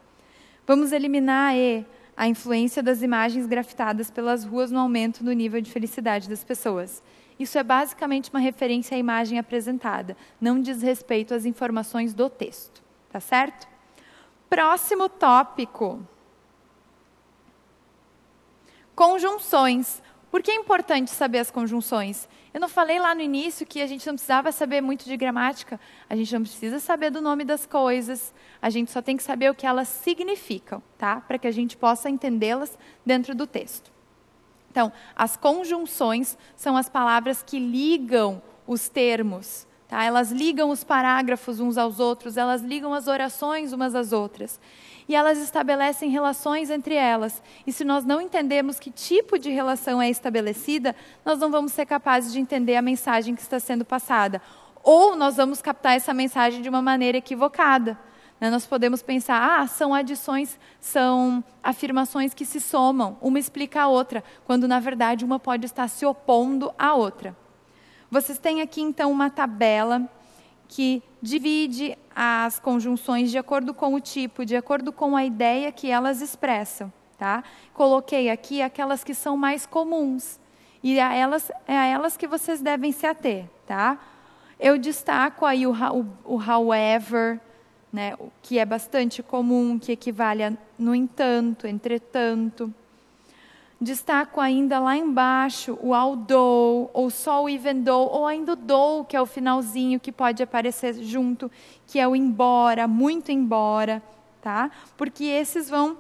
Vamos eliminar a E a influência das imagens grafitadas pelas ruas no aumento do nível de felicidade das pessoas. Isso é basicamente uma referência à imagem apresentada, não diz respeito às informações do texto, tá certo? Próximo tópico. Conjunções. Por que é importante saber as conjunções? Eu não falei lá no início que a gente não precisava saber muito de gramática, a gente não precisa saber do nome das coisas, a gente só tem que saber o que elas significam, tá? Para que a gente possa entendê-las dentro do texto. Então, as conjunções são as palavras que ligam os termos Tá? Elas ligam os parágrafos uns aos outros, elas ligam as orações umas às outras. E elas estabelecem relações entre elas. E se nós não entendemos que tipo de relação é estabelecida, nós não vamos ser capazes de entender a mensagem que está sendo passada. Ou nós vamos captar essa mensagem de uma maneira equivocada. Né? Nós podemos pensar, ah, são adições, são afirmações que se somam, uma explica a outra, quando na verdade uma pode estar se opondo à outra. Vocês têm aqui então uma tabela que divide as conjunções de acordo com o tipo, de acordo com a ideia que elas expressam. Tá? Coloquei aqui aquelas que são mais comuns e a elas, é a elas que vocês devem se ater. Tá? Eu destaco aí o, o, o however, né, que é bastante comum, que equivale a no entanto, entretanto. Destaco ainda lá embaixo o although, ou só o even ou ainda o Dou, que é o finalzinho que pode aparecer junto, que é o embora, muito embora, tá? Porque esses vão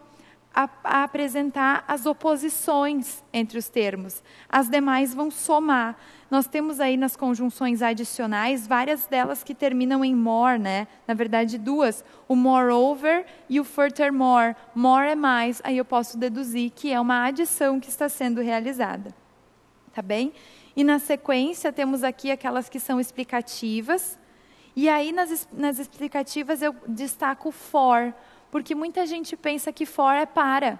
a, a apresentar as oposições entre os termos. As demais vão somar. Nós temos aí nas conjunções adicionais várias delas que terminam em more, né? Na verdade, duas: o moreover e o furthermore. More é mais, aí eu posso deduzir que é uma adição que está sendo realizada. Tá bem? E na sequência, temos aqui aquelas que são explicativas. E aí, nas, nas explicativas, eu destaco for, porque muita gente pensa que for é para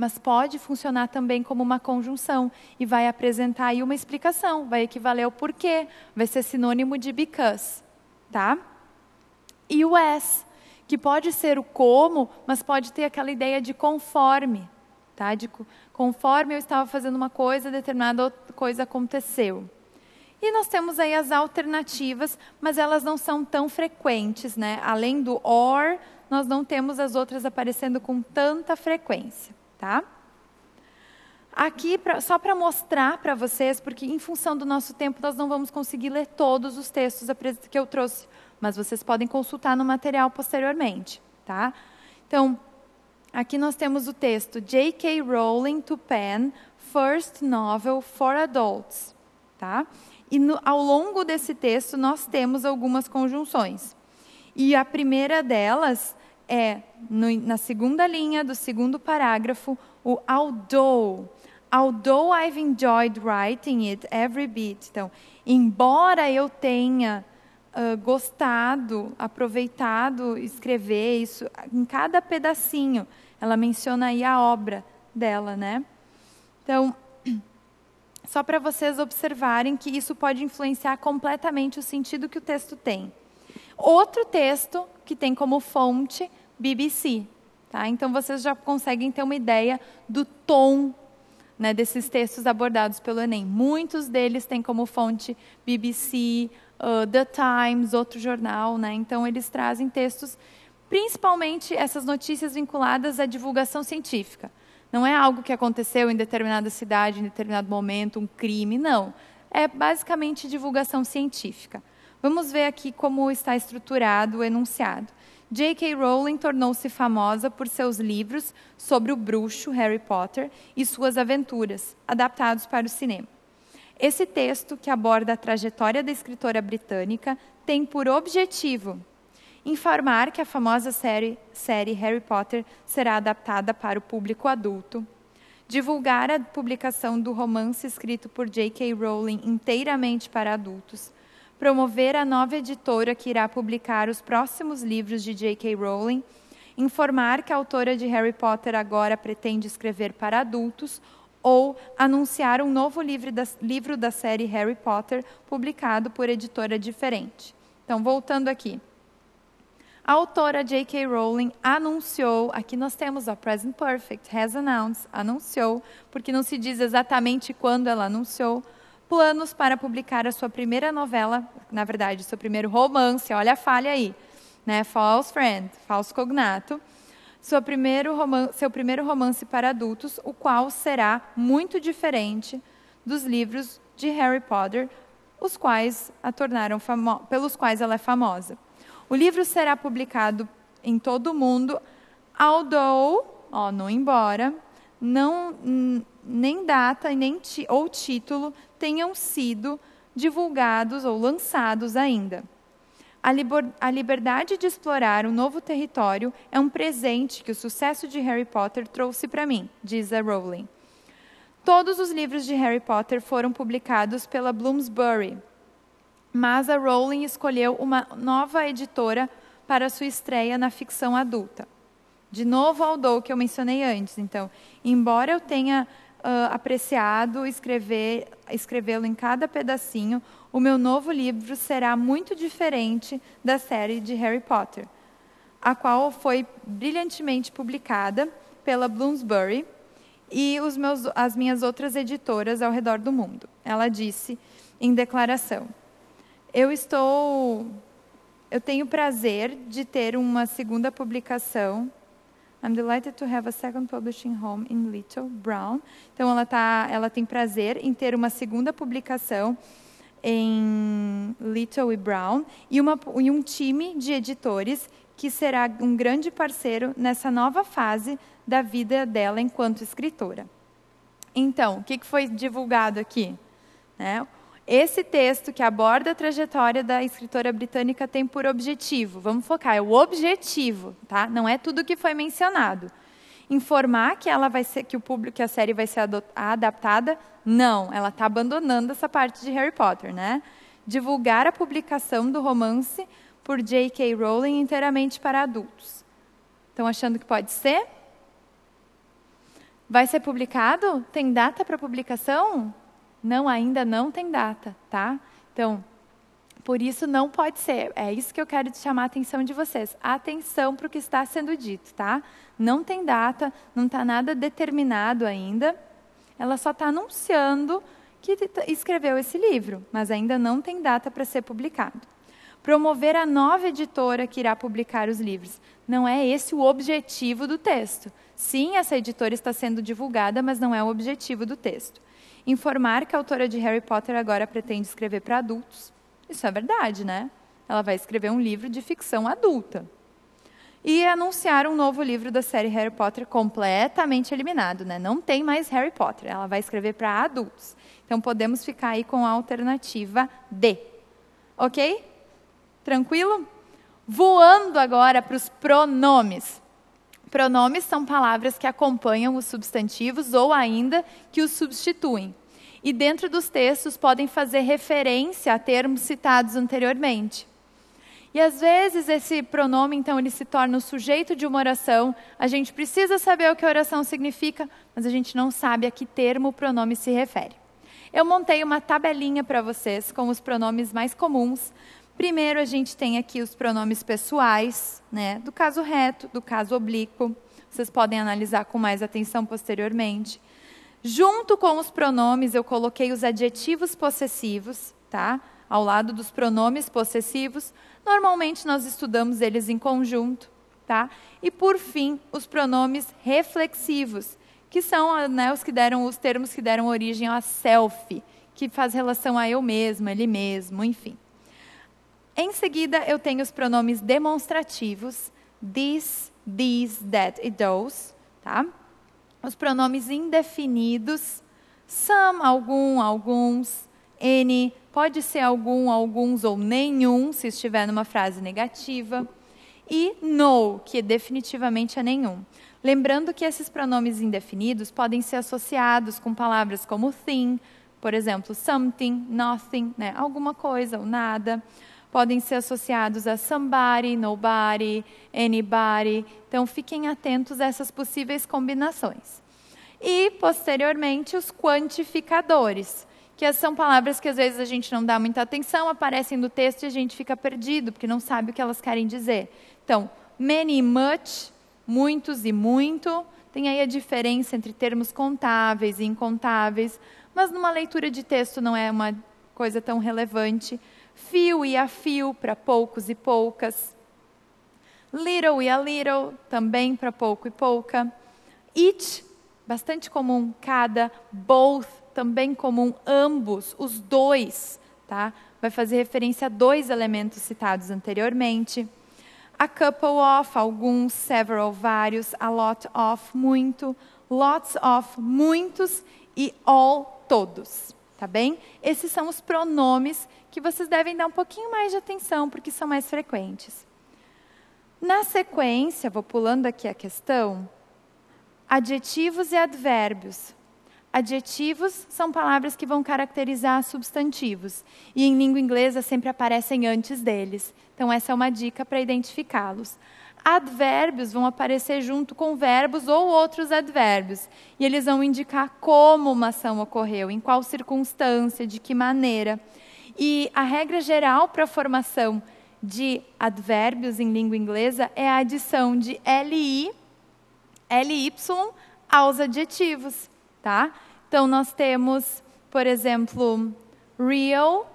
mas pode funcionar também como uma conjunção e vai apresentar aí uma explicação, vai equivaler ao porquê, vai ser sinônimo de because, tá? E o as, que pode ser o como, mas pode ter aquela ideia de conforme, tá? De conforme eu estava fazendo uma coisa, determinada coisa aconteceu. E nós temos aí as alternativas, mas elas não são tão frequentes, né? Além do or, nós não temos as outras aparecendo com tanta frequência tá? Aqui, pra, só para mostrar para vocês, porque em função do nosso tempo nós não vamos conseguir ler todos os textos que eu trouxe, mas vocês podem consultar no material posteriormente, tá? Então, aqui nós temos o texto J.K. Rowling to pen first novel for adults, tá? E no, ao longo desse texto nós temos algumas conjunções. E a primeira delas é, no, na segunda linha do segundo parágrafo, o although. Although I've enjoyed writing it every bit. Então, embora eu tenha uh, gostado, aproveitado escrever isso em cada pedacinho, ela menciona aí a obra dela, né? Então, só para vocês observarem que isso pode influenciar completamente o sentido que o texto tem. Outro texto que tem como fonte BBC. Tá? Então vocês já conseguem ter uma ideia do tom né, desses textos abordados pelo Enem. Muitos deles têm como fonte BBC, uh, The Times, outro jornal. Né? Então eles trazem textos, principalmente essas notícias vinculadas à divulgação científica. Não é algo que aconteceu em determinada cidade, em determinado momento, um crime, não. É basicamente divulgação científica. Vamos ver aqui como está estruturado o enunciado. J.K. Rowling tornou-se famosa por seus livros sobre o bruxo Harry Potter e suas aventuras, adaptados para o cinema. Esse texto, que aborda a trajetória da escritora britânica, tem por objetivo informar que a famosa série, série Harry Potter será adaptada para o público adulto, divulgar a publicação do romance escrito por J.K. Rowling inteiramente para adultos, promover a nova editora que irá publicar os próximos livros de J.K. Rowling, informar que a autora de Harry Potter agora pretende escrever para adultos ou anunciar um novo livro da, livro da série Harry Potter publicado por editora diferente. Então, voltando aqui. A autora J.K. Rowling anunciou, aqui nós temos a Present Perfect, has announced, anunciou, porque não se diz exatamente quando ela anunciou, planos para publicar a sua primeira novela, na verdade, seu primeiro romance, olha a falha aí, né? False Friend, falso cognato. Seu primeiro, romance, seu primeiro romance para adultos, o qual será muito diferente dos livros de Harry Potter, os quais a tornaram pelos quais ela é famosa. O livro será publicado em todo o mundo, although, ó, não embora, não nem data nem ou título tenham sido divulgados ou lançados ainda. A liberdade de explorar um novo território é um presente que o sucesso de Harry Potter trouxe para mim, diz a Rowling. Todos os livros de Harry Potter foram publicados pela Bloomsbury, mas a Rowling escolheu uma nova editora para sua estreia na ficção adulta. De novo ao Dou que eu mencionei antes, então, embora eu tenha uh, apreciado escrever, escrevê-lo em cada pedacinho, o meu novo livro será muito diferente da série de Harry Potter, a qual foi brilhantemente publicada pela Bloomsbury e os meus, as minhas outras editoras ao redor do mundo. Ela disse em declaração: Eu estou. Eu tenho prazer de ter uma segunda publicação I'm delighted to have a second publishing home in Little Brown. Então ela tá, ela tem prazer em ter uma segunda publicação em Little e Brown e, uma, e um time de editores que será um grande parceiro nessa nova fase da vida dela enquanto escritora. Então, o que foi divulgado aqui? Né? Esse texto que aborda a trajetória da escritora britânica tem por objetivo, vamos focar, é o objetivo, tá? Não é tudo que foi mencionado. Informar que ela vai ser, que o público, que a série vai ser adaptada, não, ela está abandonando essa parte de Harry Potter, né? Divulgar a publicação do romance por J.K. Rowling inteiramente para adultos. Estão achando que pode ser? Vai ser publicado? Tem data para publicação? Não, ainda não tem data, tá? Então, por isso não pode ser. É isso que eu quero chamar a atenção de vocês. Atenção para o que está sendo dito, tá? Não tem data, não está nada determinado ainda. Ela só está anunciando que escreveu esse livro, mas ainda não tem data para ser publicado. Promover a nova editora que irá publicar os livros. Não é esse o objetivo do texto. Sim, essa editora está sendo divulgada, mas não é o objetivo do texto informar que a autora de Harry Potter agora pretende escrever para adultos. Isso é verdade, né? Ela vai escrever um livro de ficção adulta. E anunciar um novo livro da série Harry Potter completamente eliminado, né? Não tem mais Harry Potter, ela vai escrever para adultos. Então podemos ficar aí com a alternativa D. OK? Tranquilo? Voando agora para os pronomes. Pronomes são palavras que acompanham os substantivos ou ainda que os substituem. E dentro dos textos podem fazer referência a termos citados anteriormente. E às vezes esse pronome, então, ele se torna o sujeito de uma oração. A gente precisa saber o que a oração significa, mas a gente não sabe a que termo o pronome se refere. Eu montei uma tabelinha para vocês com os pronomes mais comuns, Primeiro, a gente tem aqui os pronomes pessoais, né, do caso reto, do caso oblíquo. Vocês podem analisar com mais atenção posteriormente. Junto com os pronomes, eu coloquei os adjetivos possessivos, tá? Ao lado dos pronomes possessivos. Normalmente, nós estudamos eles em conjunto, tá? E, por fim, os pronomes reflexivos, que são né, os que deram os termos que deram origem a self, que faz relação a eu mesmo, ele mesmo, enfim. Em seguida, eu tenho os pronomes demonstrativos, this, these, that e those, tá? Os pronomes indefinidos, some, algum, alguns, any, pode ser algum, alguns ou nenhum, se estiver numa frase negativa, e no, que definitivamente é nenhum. Lembrando que esses pronomes indefinidos podem ser associados com palavras como thing, por exemplo, something, nothing, né? alguma coisa ou nada podem ser associados a somebody, nobody, anybody. Então, fiquem atentos a essas possíveis combinações. E, posteriormente, os quantificadores, que são palavras que às vezes a gente não dá muita atenção, aparecem no texto e a gente fica perdido, porque não sabe o que elas querem dizer. Então, many, much, muitos e muito. Tem aí a diferença entre termos contáveis e incontáveis, mas numa leitura de texto não é uma coisa tão relevante fio e a fio para poucos e poucas, little e a little também para pouco e pouca, each, bastante comum, cada, both, também comum, ambos, os dois, tá? Vai fazer referência a dois elementos citados anteriormente. A couple of, alguns, several, vários, a lot of, muito, lots of, muitos e all, todos tá bem? Esses são os pronomes que vocês devem dar um pouquinho mais de atenção, porque são mais frequentes. Na sequência, vou pulando aqui a questão, adjetivos e advérbios. Adjetivos são palavras que vão caracterizar substantivos e em língua inglesa sempre aparecem antes deles. Então essa é uma dica para identificá-los advérbios vão aparecer junto com verbos ou outros advérbios. E eles vão indicar como uma ação ocorreu, em qual circunstância, de que maneira. E a regra geral para a formação de advérbios em língua inglesa é a adição de LI, LY aos adjetivos, tá? Então nós temos, por exemplo, real,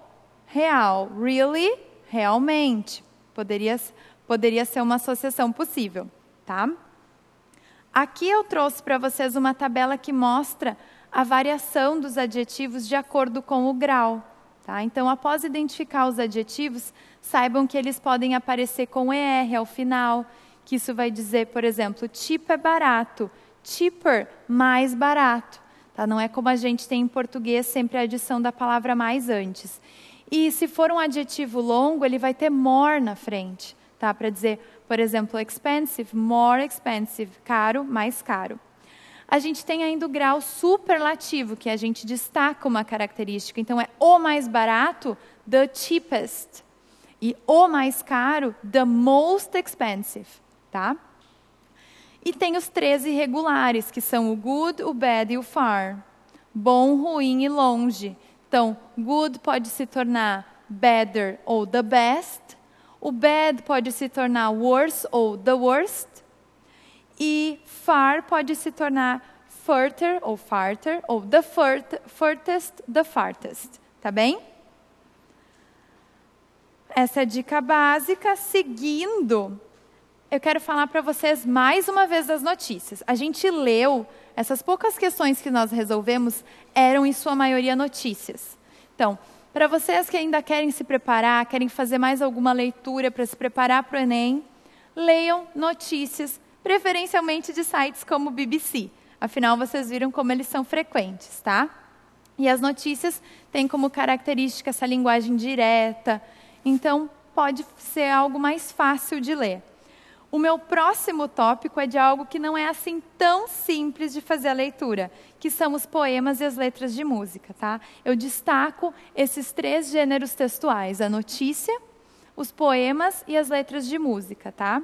real, really, realmente. Poderias Poderia ser uma associação possível, tá? Aqui eu trouxe para vocês uma tabela que mostra a variação dos adjetivos de acordo com o grau. Tá? Então, após identificar os adjetivos, saibam que eles podem aparecer com ER ao final, que isso vai dizer, por exemplo, tipo é barato, cheaper, mais barato. Tá? Não é como a gente tem em português, sempre a adição da palavra mais antes. E se for um adjetivo longo, ele vai ter more na frente tá? Para dizer, por exemplo, expensive, more expensive, caro, mais caro. A gente tem ainda o grau superlativo, que a gente destaca uma característica. Então é o mais barato, the cheapest. E o mais caro, the most expensive, tá? E tem os três regulares, que são o good, o bad e o far. Bom, ruim e longe. Então, good pode se tornar better ou the best, o bad pode se tornar worse ou the worst. E far pode se tornar further ou farther, ou the furt, furthest, the farthest. Tá bem? Essa é a dica básica. Seguindo, eu quero falar para vocês mais uma vez das notícias. A gente leu, essas poucas questões que nós resolvemos eram, em sua maioria, notícias. Então, para vocês que ainda querem se preparar, querem fazer mais alguma leitura para se preparar para o Enem, leiam notícias, preferencialmente de sites como o BBC. Afinal, vocês viram como eles são frequentes, tá? E as notícias têm como característica essa linguagem direta, então pode ser algo mais fácil de ler. O meu próximo tópico é de algo que não é assim tão simples de fazer a leitura, que são os poemas e as letras de música, tá? Eu destaco esses três gêneros textuais: a notícia, os poemas e as letras de música, tá?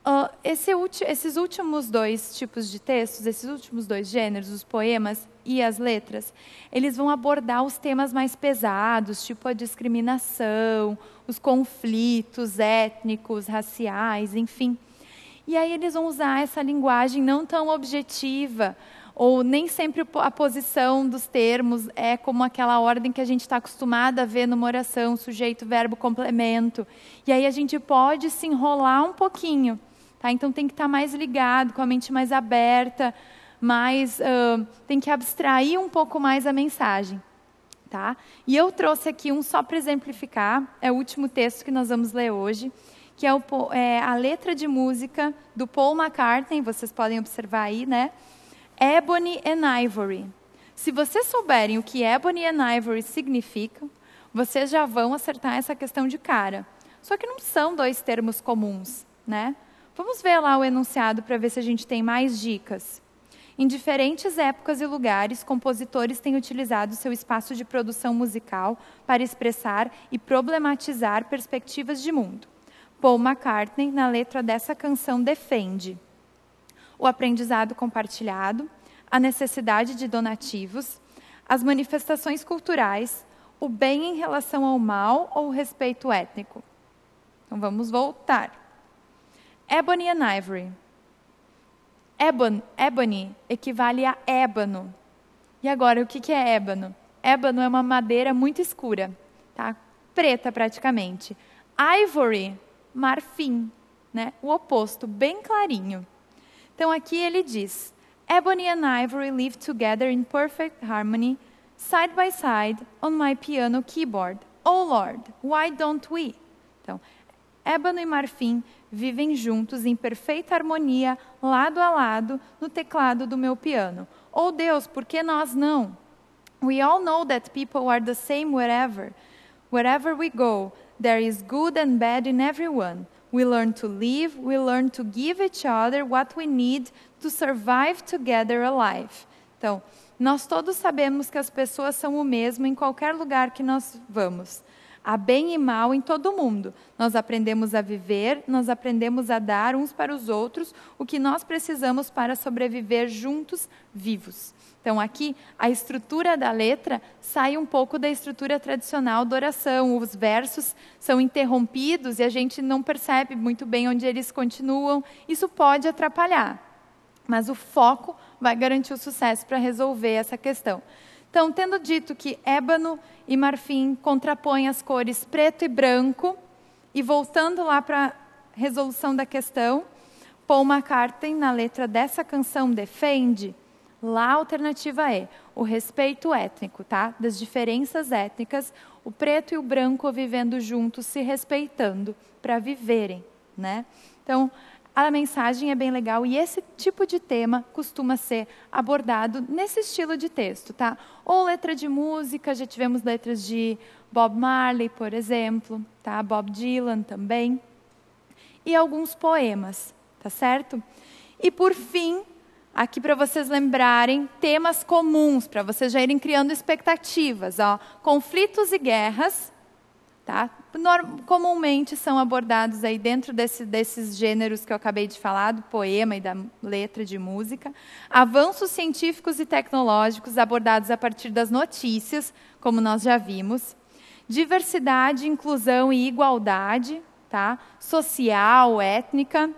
Uh, esse esses últimos dois tipos de textos, esses últimos dois gêneros, os poemas e as letras, eles vão abordar os temas mais pesados, tipo a discriminação, os conflitos étnicos, raciais, enfim. E aí eles vão usar essa linguagem não tão objetiva, ou nem sempre a posição dos termos é como aquela ordem que a gente está acostumada a ver numa oração, sujeito, verbo, complemento. E aí a gente pode se enrolar um pouquinho. Tá? Então tem que estar tá mais ligado, com a mente mais aberta mas uh, tem que abstrair um pouco mais a mensagem. Tá? E eu trouxe aqui um só para exemplificar, é o último texto que nós vamos ler hoje, que é, o, é a letra de música do Paul McCartney, vocês podem observar aí, né? Ebony and Ivory. Se vocês souberem o que Ebony and Ivory significam, vocês já vão acertar essa questão de cara. Só que não são dois termos comuns, né? Vamos ver lá o enunciado para ver se a gente tem mais dicas. Em diferentes épocas e lugares, compositores têm utilizado seu espaço de produção musical para expressar e problematizar perspectivas de mundo. Paul McCartney, na letra dessa canção, defende o aprendizado compartilhado, a necessidade de donativos, as manifestações culturais, o bem em relação ao mal ou o respeito étnico. Então vamos voltar. Ebony and Ivory, ebony equivale a ébano. E agora, o que, que é ébano? Ébano é uma madeira muito escura, tá? preta praticamente. Ivory, marfim, né? o oposto, bem clarinho. Então aqui ele diz: Ebony and ivory live together in perfect harmony, side by side, on my piano keyboard. Oh Lord, why don't we? Então, ébano e marfim vivem juntos em perfeita harmonia, lado a lado, no teclado do meu piano. Oh Deus, por que nós não? We all know that people are the same wherever. Wherever we go, there is good and bad in everyone. We learn to live, we learn to give each other what we need to survive together alive. Então, nós todos sabemos que as pessoas são o mesmo em qualquer lugar que nós vamos. Há bem e mal em todo o mundo. Nós aprendemos a viver, nós aprendemos a dar uns para os outros o que nós precisamos para sobreviver juntos, vivos. Então, aqui, a estrutura da letra sai um pouco da estrutura tradicional da oração. Os versos são interrompidos e a gente não percebe muito bem onde eles continuam. Isso pode atrapalhar, mas o foco vai garantir o sucesso para resolver essa questão. Então, tendo dito que ébano e marfim contrapõem as cores preto e branco, e voltando lá para a resolução da questão, Paul McCartney, na letra dessa canção, defende, lá a alternativa é o respeito étnico, tá? Das diferenças étnicas, o preto e o branco vivendo juntos, se respeitando para viverem, né? Então, a mensagem é bem legal e esse tipo de tema costuma ser abordado nesse estilo de texto, tá? Ou letra de música, já tivemos letras de Bob Marley, por exemplo, tá? Bob Dylan também. E alguns poemas, tá certo? E por fim, aqui para vocês lembrarem temas comuns, para vocês já irem criando expectativas, ó. Conflitos e guerras, Tá? comumente são abordados aí dentro desse, desses gêneros que eu acabei de falar, do poema e da letra de música, avanços científicos e tecnológicos abordados a partir das notícias, como nós já vimos, diversidade, inclusão e igualdade, tá? social, étnica.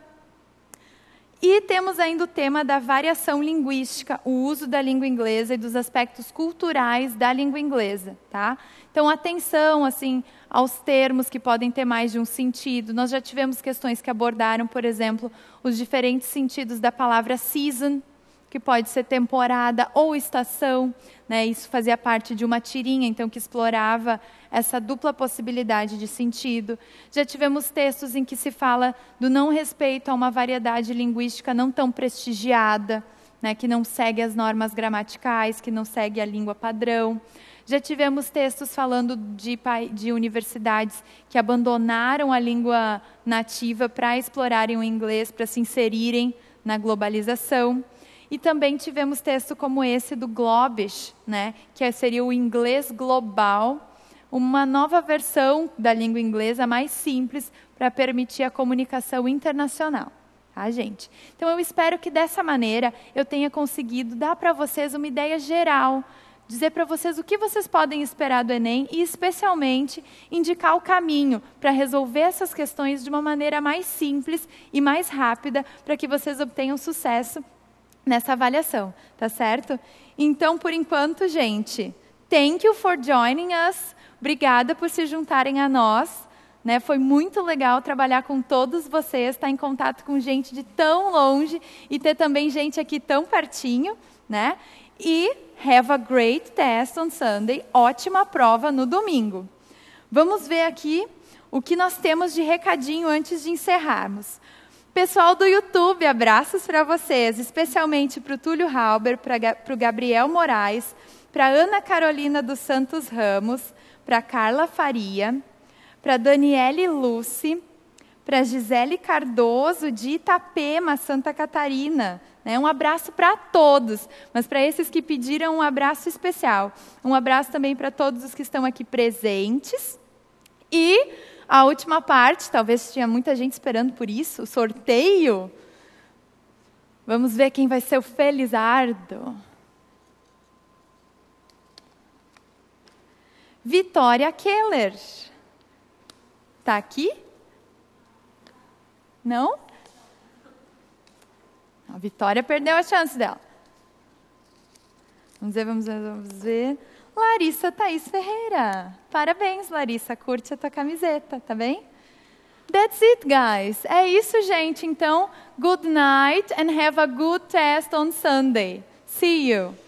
E temos ainda o tema da variação linguística, o uso da língua inglesa e dos aspectos culturais da língua inglesa, tá? Então atenção assim aos termos que podem ter mais de um sentido. Nós já tivemos questões que abordaram, por exemplo, os diferentes sentidos da palavra season, que pode ser temporada ou estação. Né? Isso fazia parte de uma tirinha, então, que explorava essa dupla possibilidade de sentido. Já tivemos textos em que se fala do não respeito a uma variedade linguística não tão prestigiada, né? que não segue as normas gramaticais, que não segue a língua padrão. Já tivemos textos falando de, de universidades que abandonaram a língua nativa para explorarem o inglês, para se inserirem na globalização. E também tivemos texto como esse do Globes, né, que é, seria o inglês global, uma nova versão da língua inglesa mais simples para permitir a comunicação internacional. Tá, gente? Então eu espero que dessa maneira eu tenha conseguido dar para vocês uma ideia geral dizer para vocês o que vocês podem esperar do Enem e, especialmente, indicar o caminho para resolver essas questões de uma maneira mais simples e mais rápida para que vocês obtenham sucesso nessa avaliação, tá certo? Então, por enquanto, gente, thank you for joining us. Obrigada por se juntarem a nós. Né? Foi muito legal trabalhar com todos vocês, estar tá em contato com gente de tão longe e ter também gente aqui tão pertinho, né? E Have a great test on Sunday. Ótima prova no domingo. Vamos ver aqui o que nós temos de recadinho antes de encerrarmos. Pessoal do YouTube, abraços para vocês, especialmente para o Túlio Halber, para o Gabriel Moraes, para Ana Carolina dos Santos Ramos, para Carla Faria, para Daniele Luce, para Gisele Cardoso de Itapema, Santa Catarina. Né? Um abraço para todos, mas para esses que pediram um abraço especial. Um abraço também para todos os que estão aqui presentes. E a última parte, talvez tinha muita gente esperando por isso, o sorteio. Vamos ver quem vai ser o Felizardo. Vitória Keller. Está aqui? Não? A Vitória perdeu a chance dela. Vamos ver, vamos ver, vamos ver. Larissa Thaís Ferreira. Parabéns, Larissa. Curte a tua camiseta, tá bem? That's it, guys. É isso, gente. Então, good night and have a good test on Sunday. See you.